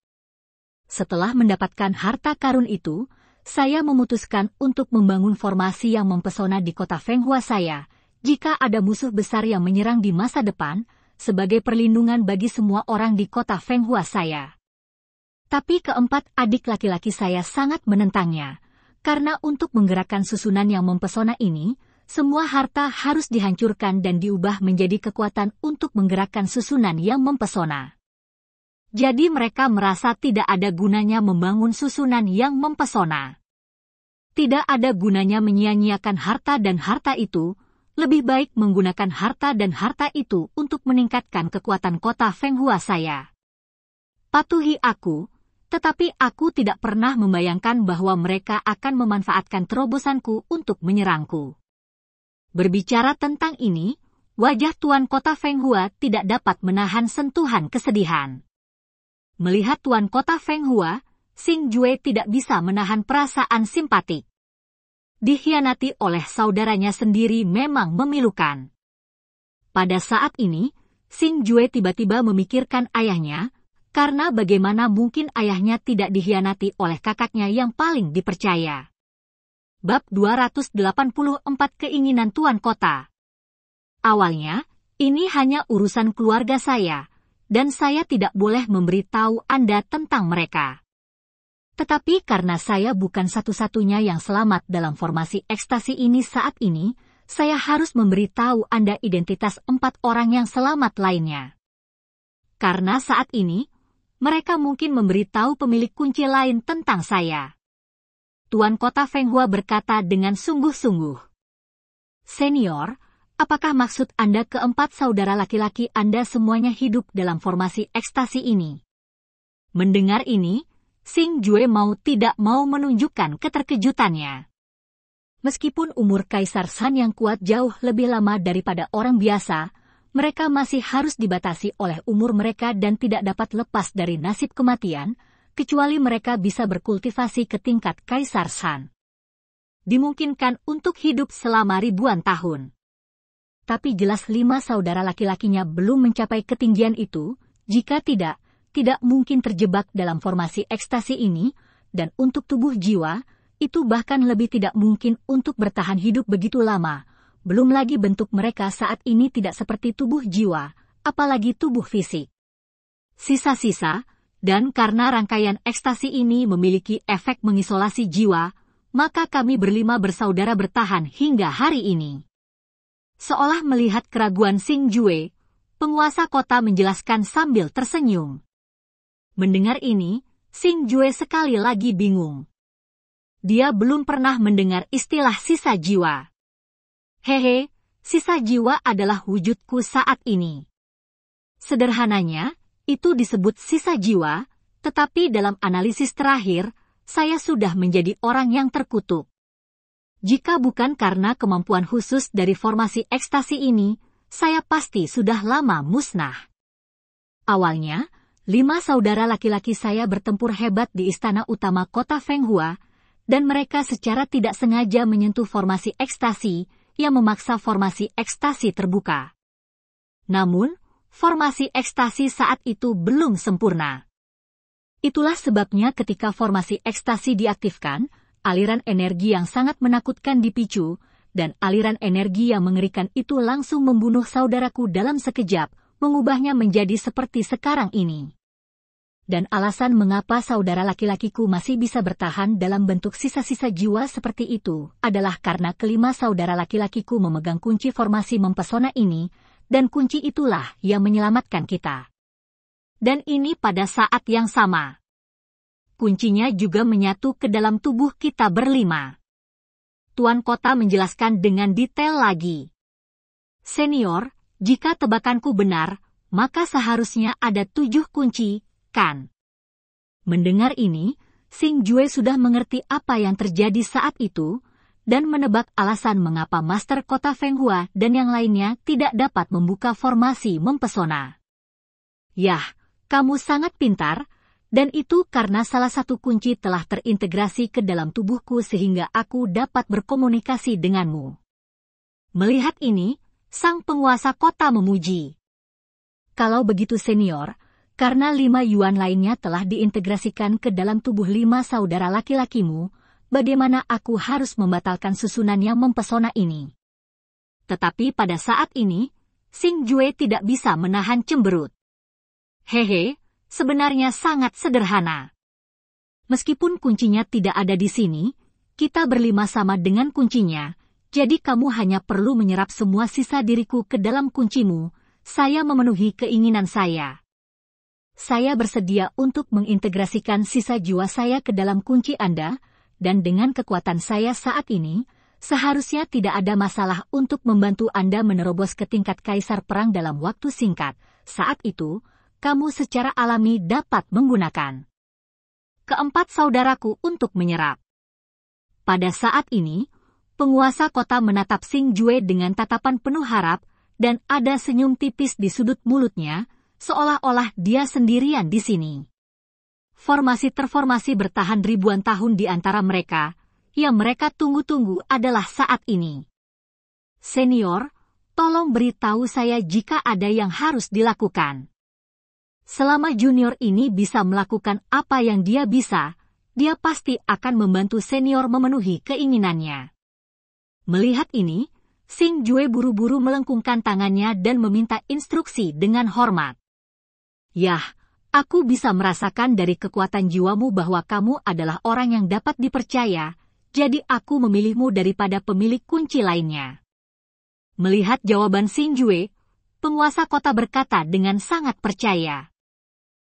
Setelah mendapatkan harta karun itu, saya memutuskan untuk membangun formasi yang mempesona di kota Fenghua saya. Jika ada musuh besar yang menyerang di masa depan, sebagai perlindungan bagi semua orang di kota Fenghua saya. Tapi keempat adik laki-laki saya sangat menentangnya, karena untuk menggerakkan susunan yang mempesona ini, semua harta harus dihancurkan dan diubah menjadi kekuatan untuk menggerakkan susunan yang mempesona jadi mereka merasa tidak ada gunanya membangun susunan yang mempesona. Tidak ada gunanya menyia-nyiakan harta dan harta itu, lebih baik menggunakan harta dan harta itu untuk meningkatkan kekuatan kota Fenghua saya. Patuhi aku, tetapi aku tidak pernah membayangkan bahwa mereka akan memanfaatkan terobosanku untuk menyerangku. Berbicara tentang ini, wajah tuan kota Fenghua tidak dapat menahan sentuhan kesedihan. Melihat Tuan Kota Feng Hua, Sing Jue tidak bisa menahan perasaan simpati. Dihianati oleh saudaranya sendiri memang memilukan. Pada saat ini, Sing Jue tiba-tiba memikirkan ayahnya, karena bagaimana mungkin ayahnya tidak dihianati oleh kakaknya yang paling dipercaya. Bab 284 Keinginan Tuan Kota Awalnya, ini hanya urusan keluarga saya, dan saya tidak boleh memberitahu Anda tentang mereka. Tetapi karena saya bukan satu-satunya yang selamat dalam formasi ekstasi ini saat ini, saya harus memberitahu Anda identitas empat orang yang selamat lainnya. Karena saat ini, mereka mungkin memberitahu pemilik kunci lain tentang saya. Tuan Kota Fenghua berkata dengan sungguh-sungguh. Senior, Apakah maksud Anda keempat saudara laki-laki Anda semuanya hidup dalam formasi ekstasi ini? Mendengar ini, Sing Jue mau tidak mau menunjukkan keterkejutannya. Meskipun umur Kaisar San yang kuat jauh lebih lama daripada orang biasa, mereka masih harus dibatasi oleh umur mereka dan tidak dapat lepas dari nasib kematian, kecuali mereka bisa berkultivasi ke tingkat Kaisar San. Dimungkinkan untuk hidup selama ribuan tahun tapi jelas lima saudara laki-lakinya belum mencapai ketinggian itu, jika tidak, tidak mungkin terjebak dalam formasi ekstasi ini, dan untuk tubuh jiwa, itu bahkan lebih tidak mungkin untuk bertahan hidup begitu lama, belum lagi bentuk mereka saat ini tidak seperti tubuh jiwa, apalagi tubuh fisik. Sisa-sisa, dan karena rangkaian ekstasi ini memiliki efek mengisolasi jiwa, maka kami berlima bersaudara bertahan hingga hari ini. Seolah melihat keraguan Sing Jue, penguasa kota menjelaskan sambil tersenyum. Mendengar ini, Sing Jue sekali lagi bingung. Dia belum pernah mendengar istilah sisa jiwa. Hehe, sisa jiwa adalah wujudku saat ini. Sederhananya, itu disebut sisa jiwa, tetapi dalam analisis terakhir, saya sudah menjadi orang yang terkutuk. Jika bukan karena kemampuan khusus dari formasi ekstasi ini, saya pasti sudah lama musnah. Awalnya, lima saudara laki-laki saya bertempur hebat di istana utama kota Fenghua, dan mereka secara tidak sengaja menyentuh formasi ekstasi yang memaksa formasi ekstasi terbuka. Namun, formasi ekstasi saat itu belum sempurna. Itulah sebabnya ketika formasi ekstasi diaktifkan, aliran energi yang sangat menakutkan dipicu, dan aliran energi yang mengerikan itu langsung membunuh saudaraku dalam sekejap, mengubahnya menjadi seperti sekarang ini. Dan alasan mengapa saudara laki-lakiku masih bisa bertahan dalam bentuk sisa-sisa jiwa seperti itu adalah karena kelima saudara laki-lakiku memegang kunci formasi mempesona ini, dan kunci itulah yang menyelamatkan kita. Dan ini pada saat yang sama kuncinya juga menyatu ke dalam tubuh kita berlima. Tuan Kota menjelaskan dengan detail lagi. Senior, jika tebakanku benar, maka seharusnya ada tujuh kunci, kan? Mendengar ini, Sing Jue sudah mengerti apa yang terjadi saat itu, dan menebak alasan mengapa Master Kota Feng Hua dan yang lainnya tidak dapat membuka formasi mempesona. Yah, kamu sangat pintar, dan itu karena salah satu kunci telah terintegrasi ke dalam tubuhku sehingga aku dapat berkomunikasi denganmu. Melihat ini, sang penguasa kota memuji. Kalau begitu senior, karena lima yuan lainnya telah diintegrasikan ke dalam tubuh lima saudara laki-lakimu, bagaimana aku harus membatalkan susunan yang mempesona ini? Tetapi pada saat ini, Sing Jue tidak bisa menahan cemberut. Hehe, sebenarnya sangat sederhana. Meskipun kuncinya tidak ada di sini, kita berlima sama dengan kuncinya, jadi kamu hanya perlu menyerap semua sisa diriku ke dalam kuncimu, saya memenuhi keinginan saya. Saya bersedia untuk mengintegrasikan sisa jiwa saya ke dalam kunci Anda, dan dengan kekuatan saya saat ini, seharusnya tidak ada masalah untuk membantu Anda menerobos ke tingkat kaisar perang dalam waktu singkat. Saat itu, kamu secara alami dapat menggunakan. Keempat saudaraku untuk menyerap. Pada saat ini, penguasa kota menatap Sing Jue dengan tatapan penuh harap dan ada senyum tipis di sudut mulutnya, seolah-olah dia sendirian di sini. Formasi terformasi bertahan ribuan tahun di antara mereka, yang mereka tunggu-tunggu adalah saat ini. Senior, tolong beritahu saya jika ada yang harus dilakukan. Selama junior ini bisa melakukan apa yang dia bisa, dia pasti akan membantu senior memenuhi keinginannya. Melihat ini, Sing Jue buru-buru melengkungkan tangannya dan meminta instruksi dengan hormat. Yah, aku bisa merasakan dari kekuatan jiwamu bahwa kamu adalah orang yang dapat dipercaya, jadi aku memilihmu daripada pemilik kunci lainnya. Melihat jawaban Sing Jue, penguasa kota berkata dengan sangat percaya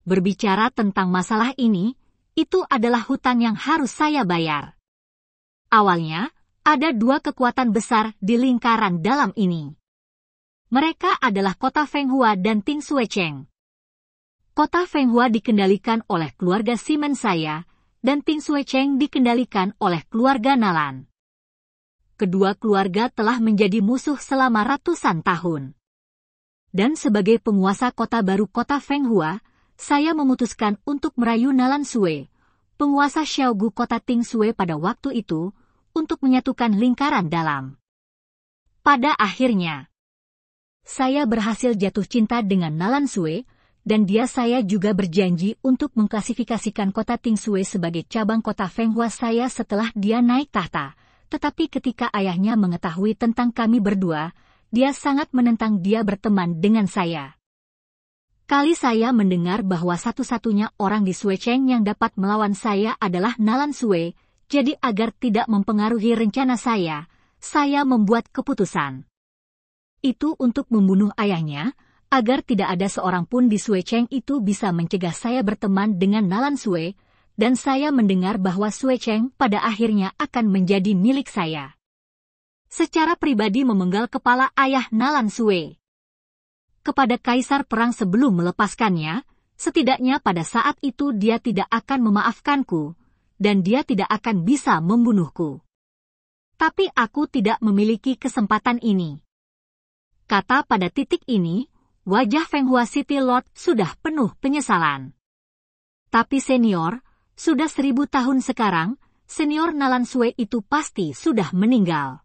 berbicara tentang masalah ini, itu adalah hutang yang harus saya bayar. Awalnya, ada dua kekuatan besar di lingkaran dalam ini. Mereka adalah kota Fenghua dan Ting Suecheng. Kota Fenghua dikendalikan oleh keluarga Simen saya, dan Ting Suecheng dikendalikan oleh keluarga Nalan. Kedua keluarga telah menjadi musuh selama ratusan tahun. Dan sebagai penguasa kota baru kota Fenghua, saya memutuskan untuk merayu Nalan Sue, penguasa Xiaogu kota Ting Sue pada waktu itu, untuk menyatukan lingkaran dalam. Pada akhirnya, saya berhasil jatuh cinta dengan Nalan Sue, dan dia saya juga berjanji untuk mengklasifikasikan kota Ting Sue sebagai cabang kota Fenghua saya setelah dia naik tahta. Tetapi ketika ayahnya mengetahui tentang kami berdua, dia sangat menentang dia berteman dengan saya. Kali saya mendengar bahwa satu-satunya orang di Suecheng yang dapat melawan saya adalah Nalan Sue, jadi agar tidak mempengaruhi rencana saya, saya membuat keputusan. Itu untuk membunuh ayahnya, agar tidak ada seorang pun di Suecheng itu bisa mencegah saya berteman dengan Nalan Sue, dan saya mendengar bahwa Suecheng pada akhirnya akan menjadi milik saya. Secara pribadi memenggal kepala ayah Nalan Sue kepada kaisar perang sebelum melepaskannya, setidaknya pada saat itu dia tidak akan memaafkanku, dan dia tidak akan bisa membunuhku. Tapi aku tidak memiliki kesempatan ini. Kata pada titik ini, wajah Feng Hua City Lord sudah penuh penyesalan. Tapi senior, sudah seribu tahun sekarang, senior Nalan Sue itu pasti sudah meninggal.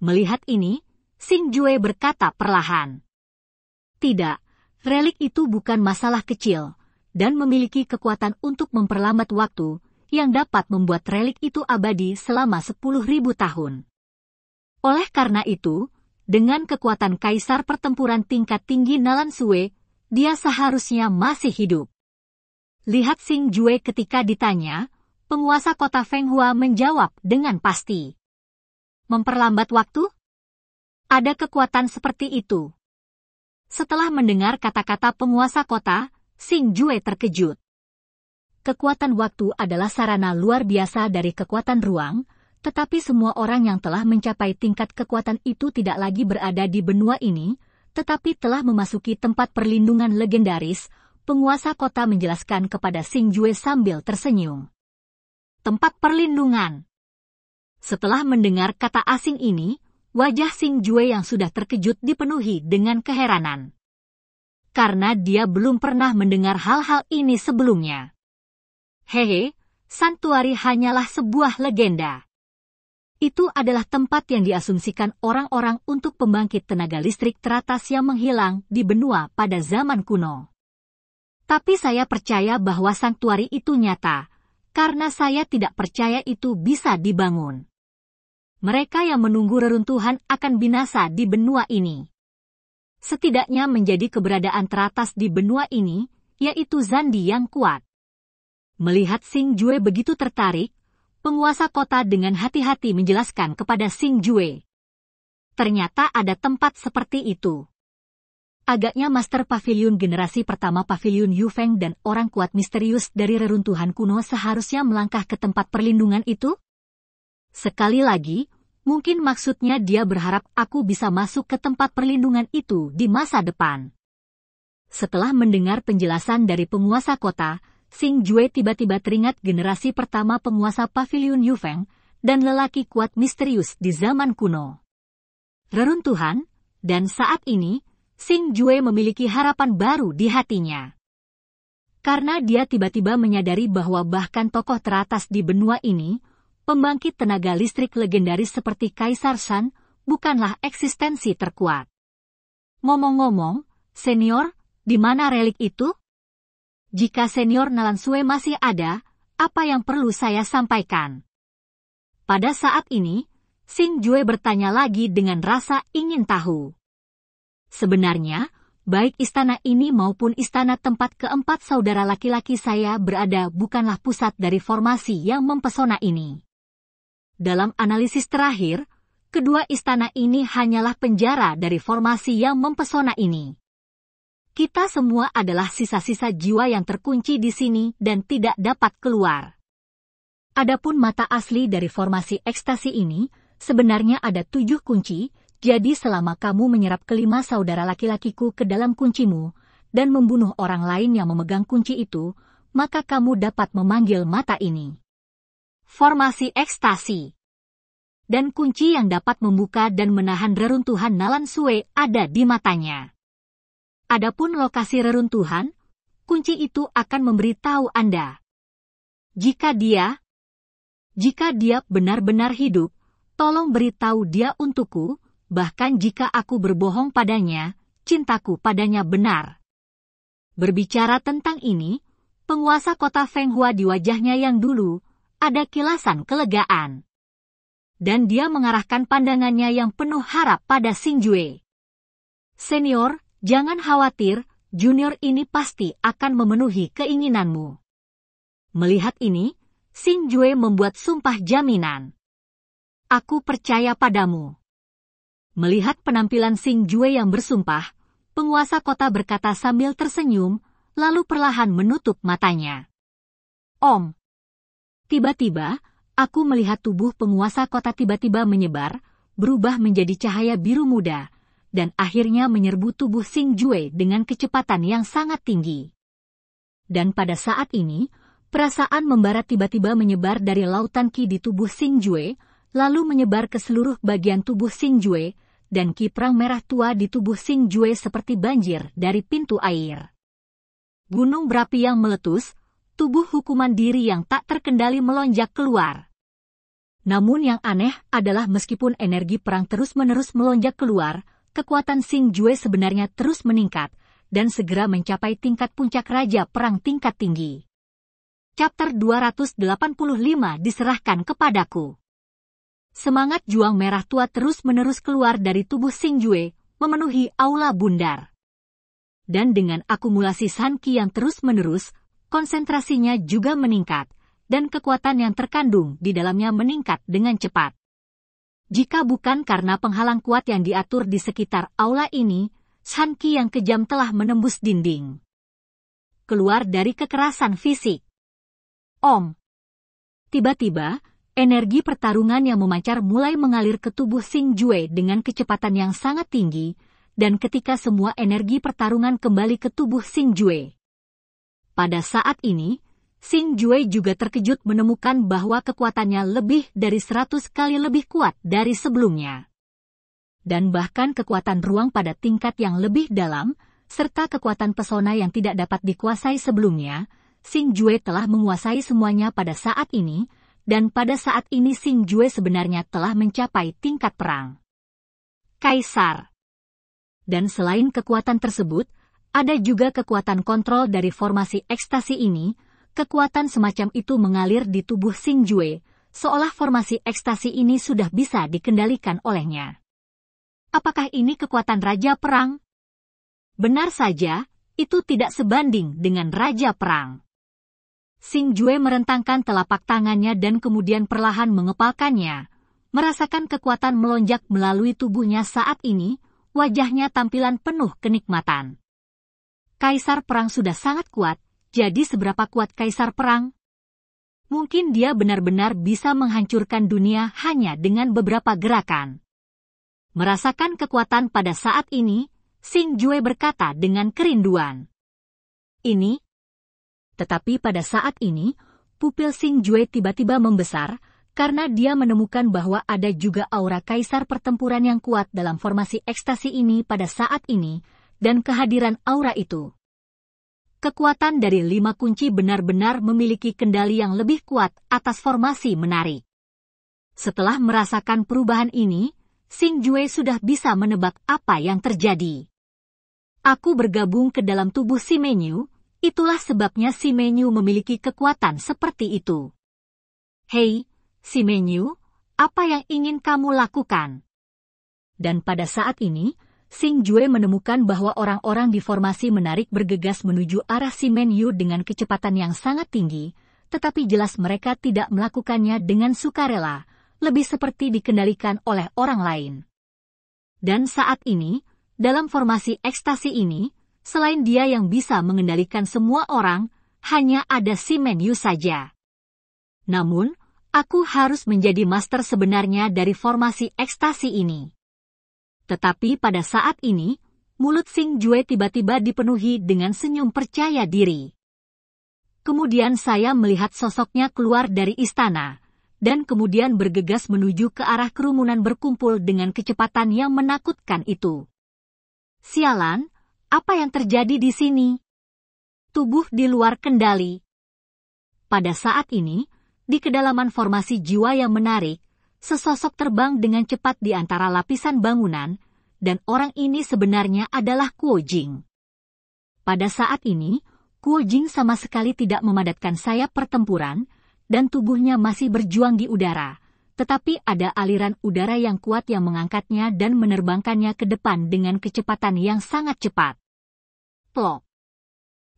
Melihat ini, Sing Jue berkata perlahan. Tidak, relik itu bukan masalah kecil, dan memiliki kekuatan untuk memperlambat waktu, yang dapat membuat relik itu abadi selama 10.000 tahun. Oleh karena itu, dengan kekuatan kaisar pertempuran tingkat tinggi Nalan Sue, dia seharusnya masih hidup. Lihat Sing Jue ketika ditanya, penguasa kota Fenghua menjawab dengan pasti. Memperlambat waktu? Ada kekuatan seperti itu, setelah mendengar kata-kata penguasa kota, Sing Jue terkejut. Kekuatan waktu adalah sarana luar biasa dari kekuatan ruang, tetapi semua orang yang telah mencapai tingkat kekuatan itu tidak lagi berada di benua ini, tetapi telah memasuki tempat perlindungan legendaris, penguasa kota menjelaskan kepada Sing Jue sambil tersenyum. Tempat perlindungan Setelah mendengar kata asing ini, Wajah Sing Jue yang sudah terkejut dipenuhi dengan keheranan. Karena dia belum pernah mendengar hal-hal ini sebelumnya. Hehe, santuari hanyalah sebuah legenda. Itu adalah tempat yang diasumsikan orang-orang untuk pembangkit tenaga listrik teratas yang menghilang di benua pada zaman kuno. Tapi saya percaya bahwa santuari itu nyata, karena saya tidak percaya itu bisa dibangun mereka yang menunggu reruntuhan akan binasa di benua ini. Setidaknya menjadi keberadaan teratas di benua ini, yaitu Zandi yang kuat. Melihat Sing Jue begitu tertarik, penguasa kota dengan hati-hati menjelaskan kepada Sing Jue. Ternyata ada tempat seperti itu. Agaknya Master Pavilion generasi pertama Pavilion Yu Feng dan orang kuat misterius dari reruntuhan kuno seharusnya melangkah ke tempat perlindungan itu? Sekali lagi, mungkin maksudnya dia berharap aku bisa masuk ke tempat perlindungan itu di masa depan. Setelah mendengar penjelasan dari penguasa kota, Sing Jue tiba-tiba teringat generasi pertama penguasa pavilion Yufeng dan lelaki kuat misterius di zaman kuno. Reruntuhan, dan saat ini, Sing Jue memiliki harapan baru di hatinya. Karena dia tiba-tiba menyadari bahwa bahkan tokoh teratas di benua ini pembangkit tenaga listrik legendaris seperti Kaisar Sun bukanlah eksistensi terkuat. Ngomong-ngomong, senior, di mana relik itu? Jika senior Nalan Sue masih ada, apa yang perlu saya sampaikan? Pada saat ini, Sing Jue bertanya lagi dengan rasa ingin tahu. Sebenarnya, baik istana ini maupun istana tempat keempat saudara laki-laki saya berada bukanlah pusat dari formasi yang mempesona ini. Dalam analisis terakhir, kedua istana ini hanyalah penjara dari formasi yang mempesona ini. Kita semua adalah sisa-sisa jiwa yang terkunci di sini dan tidak dapat keluar. Adapun mata asli dari formasi ekstasi ini, sebenarnya ada tujuh kunci, jadi selama kamu menyerap kelima saudara laki-lakiku ke dalam kuncimu, dan membunuh orang lain yang memegang kunci itu, maka kamu dapat memanggil mata ini formasi ekstasi. Dan kunci yang dapat membuka dan menahan reruntuhan Nalan Sue ada di matanya. Adapun lokasi reruntuhan, kunci itu akan memberitahu Anda. Jika dia, jika dia benar-benar hidup, tolong beritahu dia untukku, bahkan jika aku berbohong padanya, cintaku padanya benar. Berbicara tentang ini, penguasa kota Fenghua di wajahnya yang dulu, ada kilasan kelegaan. Dan dia mengarahkan pandangannya yang penuh harap pada Sinjue. Senior, jangan khawatir, junior ini pasti akan memenuhi keinginanmu. Melihat ini, Sinjue membuat sumpah jaminan. Aku percaya padamu. Melihat penampilan Sinjue yang bersumpah, penguasa kota berkata sambil tersenyum, lalu perlahan menutup matanya. Om, Tiba-tiba, aku melihat tubuh penguasa kota tiba-tiba menyebar, berubah menjadi cahaya biru muda, dan akhirnya menyerbu tubuh Sing Jue dengan kecepatan yang sangat tinggi. Dan pada saat ini, perasaan membara tiba-tiba menyebar dari lautan Ki di tubuh Sing Jue, lalu menyebar ke seluruh bagian tubuh Sing Jue, dan Ki Perang Merah Tua di tubuh Sing Jue seperti banjir dari pintu air. Gunung berapi yang meletus, tubuh hukuman diri yang tak terkendali melonjak keluar. Namun yang aneh adalah meskipun energi perang terus-menerus melonjak keluar, kekuatan Sing Jue sebenarnya terus meningkat, dan segera mencapai tingkat puncak Raja Perang tingkat tinggi. Chapter 285 diserahkan kepadaku. Semangat juang merah tua terus-menerus keluar dari tubuh Sing Jue, memenuhi aula bundar. Dan dengan akumulasi sanki yang terus-menerus, konsentrasinya juga meningkat, dan kekuatan yang terkandung di dalamnya meningkat dengan cepat. Jika bukan karena penghalang kuat yang diatur di sekitar aula ini, Sanki yang kejam telah menembus dinding. Keluar dari kekerasan fisik. Om. Tiba-tiba, energi pertarungan yang memancar mulai mengalir ke tubuh Sing Jue dengan kecepatan yang sangat tinggi, dan ketika semua energi pertarungan kembali ke tubuh Sing Jue, pada saat ini, Sing Jue juga terkejut menemukan bahwa kekuatannya lebih dari 100 kali lebih kuat dari sebelumnya. Dan bahkan kekuatan ruang pada tingkat yang lebih dalam, serta kekuatan pesona yang tidak dapat dikuasai sebelumnya, Sing Jue telah menguasai semuanya pada saat ini, dan pada saat ini Sing Jue sebenarnya telah mencapai tingkat perang. Kaisar Dan selain kekuatan tersebut, ada juga kekuatan kontrol dari formasi ekstasi ini, kekuatan semacam itu mengalir di tubuh Sing Jue, seolah formasi ekstasi ini sudah bisa dikendalikan olehnya. Apakah ini kekuatan Raja Perang? Benar saja, itu tidak sebanding dengan Raja Perang. Sing Jue merentangkan telapak tangannya dan kemudian perlahan mengepalkannya. Merasakan kekuatan melonjak melalui tubuhnya saat ini, wajahnya tampilan penuh kenikmatan kaisar perang sudah sangat kuat, jadi seberapa kuat kaisar perang? Mungkin dia benar-benar bisa menghancurkan dunia hanya dengan beberapa gerakan. Merasakan kekuatan pada saat ini, Sing Jue berkata dengan kerinduan. Ini. Tetapi pada saat ini, pupil Sing Jue tiba-tiba membesar, karena dia menemukan bahwa ada juga aura kaisar pertempuran yang kuat dalam formasi ekstasi ini pada saat ini, dan kehadiran aura itu. Kekuatan dari lima kunci benar-benar memiliki kendali yang lebih kuat atas formasi menarik. Setelah merasakan perubahan ini, Sing Jue sudah bisa menebak apa yang terjadi. Aku bergabung ke dalam tubuh si Menyu, itulah sebabnya si Menyu memiliki kekuatan seperti itu. Hei, si Menyu, apa yang ingin kamu lakukan? Dan pada saat ini, Sing Jue menemukan bahwa orang-orang di formasi menarik bergegas menuju arah si Men Yu dengan kecepatan yang sangat tinggi, tetapi jelas mereka tidak melakukannya dengan sukarela, lebih seperti dikendalikan oleh orang lain. Dan saat ini, dalam formasi ekstasi ini, selain dia yang bisa mengendalikan semua orang, hanya ada si Men Yu saja. Namun, aku harus menjadi master sebenarnya dari formasi ekstasi ini. Tetapi pada saat ini, mulut Sing Jue tiba-tiba dipenuhi dengan senyum percaya diri. Kemudian saya melihat sosoknya keluar dari istana, dan kemudian bergegas menuju ke arah kerumunan berkumpul dengan kecepatan yang menakutkan itu. Sialan, apa yang terjadi di sini? Tubuh di luar kendali. Pada saat ini, di kedalaman formasi jiwa yang menarik, sesosok terbang dengan cepat di antara lapisan bangunan, dan orang ini sebenarnya adalah Kuo Jing. Pada saat ini, Kuo Jing sama sekali tidak memadatkan sayap pertempuran, dan tubuhnya masih berjuang di udara, tetapi ada aliran udara yang kuat yang mengangkatnya dan menerbangkannya ke depan dengan kecepatan yang sangat cepat. Plok.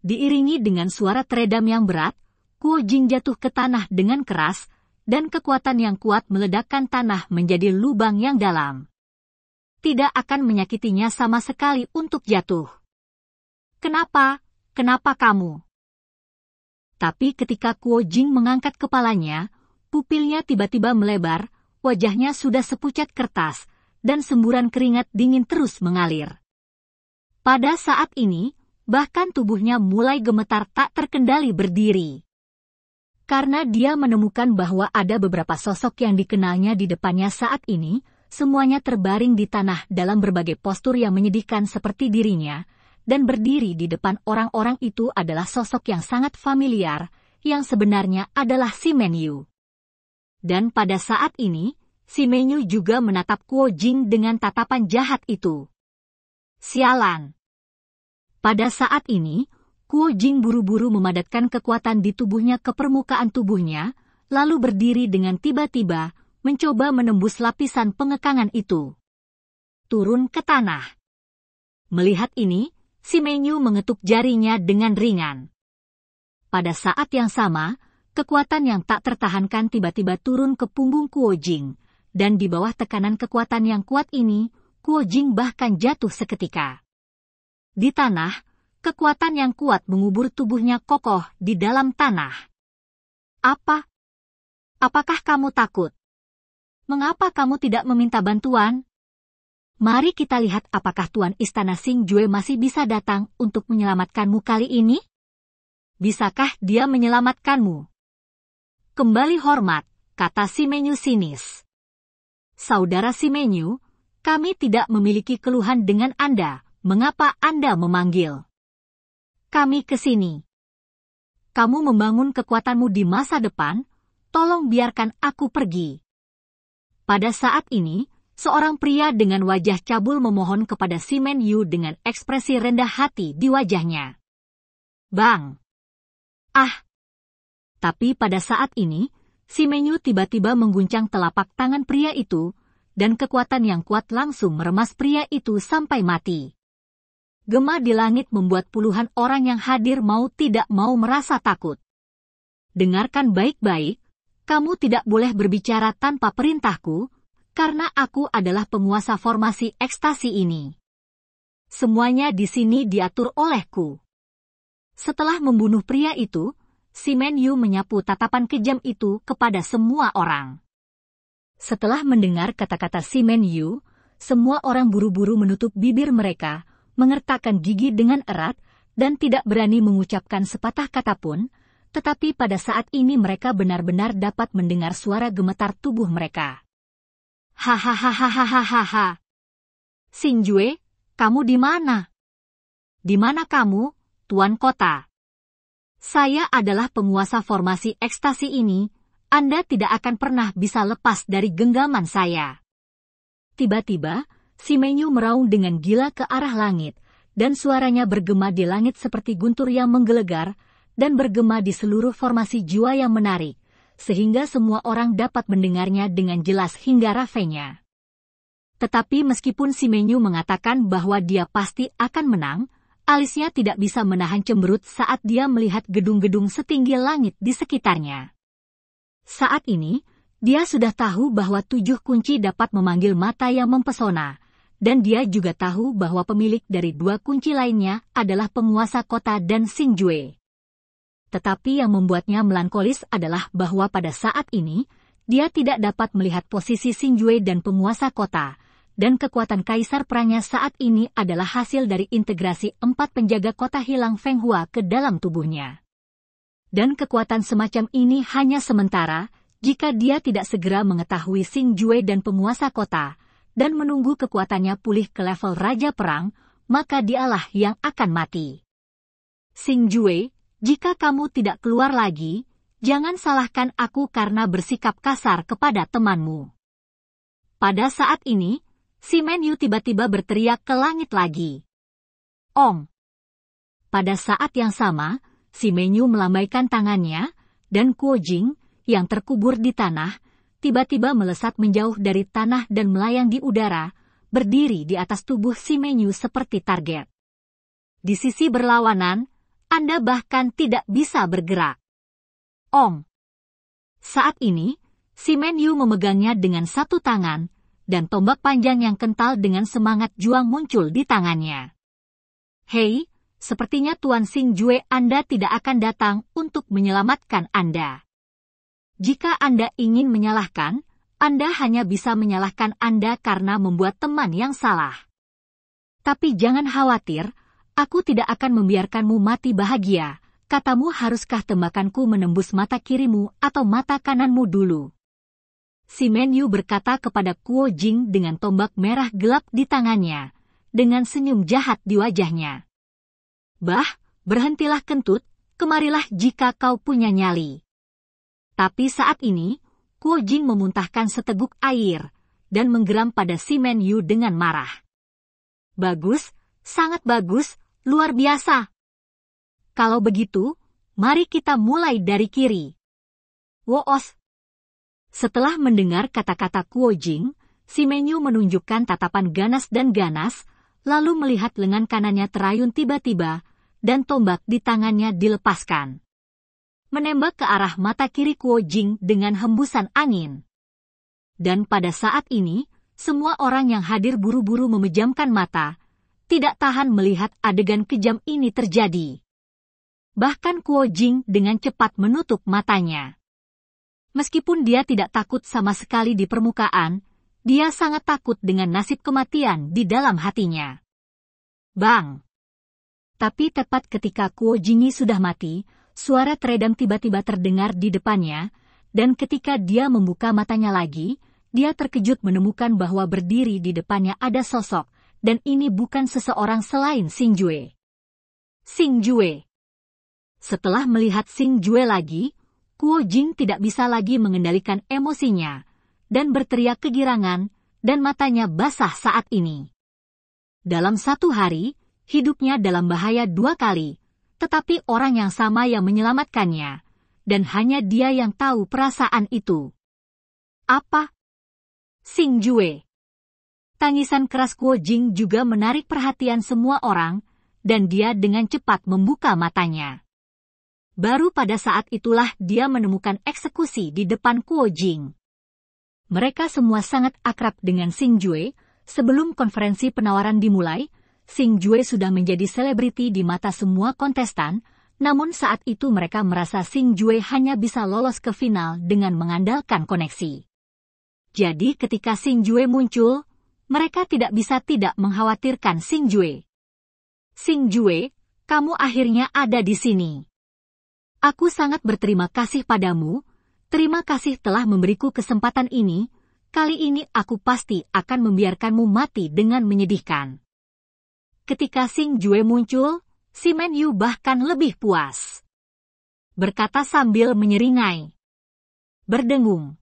Diiringi dengan suara teredam yang berat, Kuo Jing jatuh ke tanah dengan keras, dan kekuatan yang kuat meledakkan tanah menjadi lubang yang dalam. Tidak akan menyakitinya sama sekali untuk jatuh. Kenapa? Kenapa kamu? Tapi ketika Kuo Jing mengangkat kepalanya, pupilnya tiba-tiba melebar, wajahnya sudah sepucat kertas, dan semburan keringat dingin terus mengalir. Pada saat ini, bahkan tubuhnya mulai gemetar tak terkendali berdiri. Karena dia menemukan bahwa ada beberapa sosok yang dikenalnya di depannya saat ini, semuanya terbaring di tanah dalam berbagai postur yang menyedihkan seperti dirinya, dan berdiri di depan orang-orang itu adalah sosok yang sangat familiar, yang sebenarnya adalah si Menyu. Dan pada saat ini, si Menyu juga menatap Kuo Jing dengan tatapan jahat itu. Sialan. Pada saat ini, Kuo Jing buru-buru memadatkan kekuatan di tubuhnya ke permukaan tubuhnya, lalu berdiri dengan tiba-tiba, mencoba menembus lapisan pengekangan itu. Turun ke tanah. Melihat ini, si Menyu mengetuk jarinya dengan ringan. Pada saat yang sama, kekuatan yang tak tertahankan tiba-tiba turun ke punggung Kuo Jing, dan di bawah tekanan kekuatan yang kuat ini, Kuo Jing bahkan jatuh seketika. Di tanah, kekuatan yang kuat mengubur tubuhnya kokoh di dalam tanah. Apa? Apakah kamu takut? Mengapa kamu tidak meminta bantuan? Mari kita lihat apakah Tuan Istana Sing Jue masih bisa datang untuk menyelamatkanmu kali ini? Bisakah dia menyelamatkanmu? Kembali hormat, kata Simenyu sinis. Saudara Simenyu, kami tidak memiliki keluhan dengan Anda. Mengapa Anda memanggil? kami ke sini. Kamu membangun kekuatanmu di masa depan, tolong biarkan aku pergi. Pada saat ini, seorang pria dengan wajah cabul memohon kepada Simen Yu dengan ekspresi rendah hati di wajahnya. Bang! Ah! Tapi pada saat ini, Simen Yu tiba-tiba mengguncang telapak tangan pria itu, dan kekuatan yang kuat langsung meremas pria itu sampai mati gema di langit membuat puluhan orang yang hadir mau tidak mau merasa takut. Dengarkan baik-baik, kamu tidak boleh berbicara tanpa perintahku, karena aku adalah penguasa formasi ekstasi ini. Semuanya di sini diatur olehku. Setelah membunuh pria itu, si Yu menyapu tatapan kejam itu kepada semua orang. Setelah mendengar kata-kata si Yu, semua orang buru-buru menutup bibir mereka, mengertakkan gigi dengan erat, dan tidak berani mengucapkan sepatah kata pun, tetapi pada saat ini mereka benar-benar dapat mendengar suara gemetar tubuh mereka. Hahaha. Sinjue, kamu di mana? Di mana kamu, tuan kota? Saya adalah penguasa formasi ekstasi ini. Anda tidak akan pernah bisa lepas dari genggaman saya. Tiba-tiba, Simenyu meraung dengan gila ke arah langit, dan suaranya bergema di langit seperti guntur yang menggelegar, dan bergema di seluruh formasi jiwa yang menarik, sehingga semua orang dapat mendengarnya dengan jelas hingga rafenya. Tetapi meskipun Simenyu mengatakan bahwa dia pasti akan menang, alisnya tidak bisa menahan cemberut saat dia melihat gedung-gedung setinggi langit di sekitarnya. Saat ini, dia sudah tahu bahwa tujuh kunci dapat memanggil mata yang mempesona, dan dia juga tahu bahwa pemilik dari dua kunci lainnya adalah penguasa kota dan Sinjue. Tetapi yang membuatnya melankolis adalah bahwa pada saat ini, dia tidak dapat melihat posisi Sinjue dan penguasa kota, dan kekuatan kaisar perangnya saat ini adalah hasil dari integrasi empat penjaga kota hilang Feng Hua ke dalam tubuhnya. Dan kekuatan semacam ini hanya sementara, jika dia tidak segera mengetahui Sing Jue dan penguasa kota, dan menunggu kekuatannya pulih ke level Raja Perang, maka dialah yang akan mati. Sing Jue, jika kamu tidak keluar lagi, jangan salahkan aku karena bersikap kasar kepada temanmu. Pada saat ini, si Menyu tiba-tiba berteriak ke langit lagi. Ong! Pada saat yang sama, si Menyu melambaikan tangannya, dan Kuo Jing, yang terkubur di tanah, tiba-tiba melesat menjauh dari tanah dan melayang di udara, berdiri di atas tubuh si menu seperti target. Di sisi berlawanan, Anda bahkan tidak bisa bergerak. Om. Saat ini, si menu memegangnya dengan satu tangan, dan tombak panjang yang kental dengan semangat juang muncul di tangannya. Hei, sepertinya Tuan Sing Jue Anda tidak akan datang untuk menyelamatkan Anda. Jika Anda ingin menyalahkan, Anda hanya bisa menyalahkan Anda karena membuat teman yang salah. Tapi jangan khawatir, aku tidak akan membiarkanmu mati bahagia. Katamu haruskah tembakanku menembus mata kirimu atau mata kananmu dulu? Si Menyu berkata kepada Kuo Jing dengan tombak merah gelap di tangannya, dengan senyum jahat di wajahnya. Bah, berhentilah kentut, kemarilah jika kau punya nyali. Tapi saat ini, Kuo Jing memuntahkan seteguk air dan menggeram pada si Men Yu dengan marah. Bagus, sangat bagus, luar biasa. Kalau begitu, mari kita mulai dari kiri. Woos. Setelah mendengar kata-kata Kuo Jing, si Men Yu menunjukkan tatapan ganas dan ganas, lalu melihat lengan kanannya terayun tiba-tiba, dan tombak di tangannya dilepaskan menembak ke arah mata kiri Kuo Jing dengan hembusan angin. Dan pada saat ini, semua orang yang hadir buru-buru memejamkan mata, tidak tahan melihat adegan kejam ini terjadi. Bahkan Kuo Jing dengan cepat menutup matanya. Meskipun dia tidak takut sama sekali di permukaan, dia sangat takut dengan nasib kematian di dalam hatinya. Bang! Tapi tepat ketika Kuo Jingi sudah mati, Suara teredam tiba-tiba terdengar di depannya, dan ketika dia membuka matanya lagi, dia terkejut menemukan bahwa berdiri di depannya ada sosok, dan ini bukan seseorang selain Sing Jue. Sing Jue. Setelah melihat Sing Jue lagi, Kuo Jing tidak bisa lagi mengendalikan emosinya, dan berteriak kegirangan, dan matanya basah saat ini. Dalam satu hari, hidupnya dalam bahaya dua kali, tetapi orang yang sama yang menyelamatkannya, dan hanya dia yang tahu perasaan itu. Apa? Sing Jue. Tangisan keras Kuo Jing juga menarik perhatian semua orang, dan dia dengan cepat membuka matanya. Baru pada saat itulah dia menemukan eksekusi di depan Kuo Jing. Mereka semua sangat akrab dengan Sing Jue, sebelum konferensi penawaran dimulai, Sing Jue sudah menjadi selebriti di mata semua kontestan, namun saat itu mereka merasa Sing Jue hanya bisa lolos ke final dengan mengandalkan koneksi. Jadi ketika Sing Jue muncul, mereka tidak bisa tidak mengkhawatirkan Sing Jue. Sing Jue, kamu akhirnya ada di sini. Aku sangat berterima kasih padamu, terima kasih telah memberiku kesempatan ini, kali ini aku pasti akan membiarkanmu mati dengan menyedihkan ketika Sing Jue muncul, si Men Yu bahkan lebih puas. Berkata sambil menyeringai. Berdengung.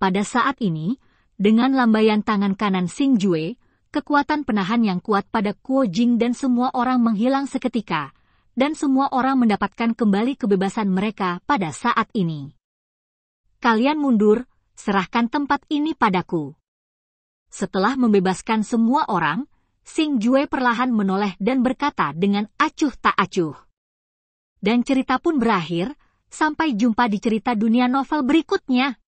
Pada saat ini, dengan lambaian tangan kanan Sing Jue, kekuatan penahan yang kuat pada Kuo Jing dan semua orang menghilang seketika, dan semua orang mendapatkan kembali kebebasan mereka pada saat ini. Kalian mundur, serahkan tempat ini padaku. Setelah membebaskan semua orang, Sing Jue perlahan menoleh dan berkata dengan acuh tak acuh. Dan cerita pun berakhir, sampai jumpa di cerita dunia novel berikutnya.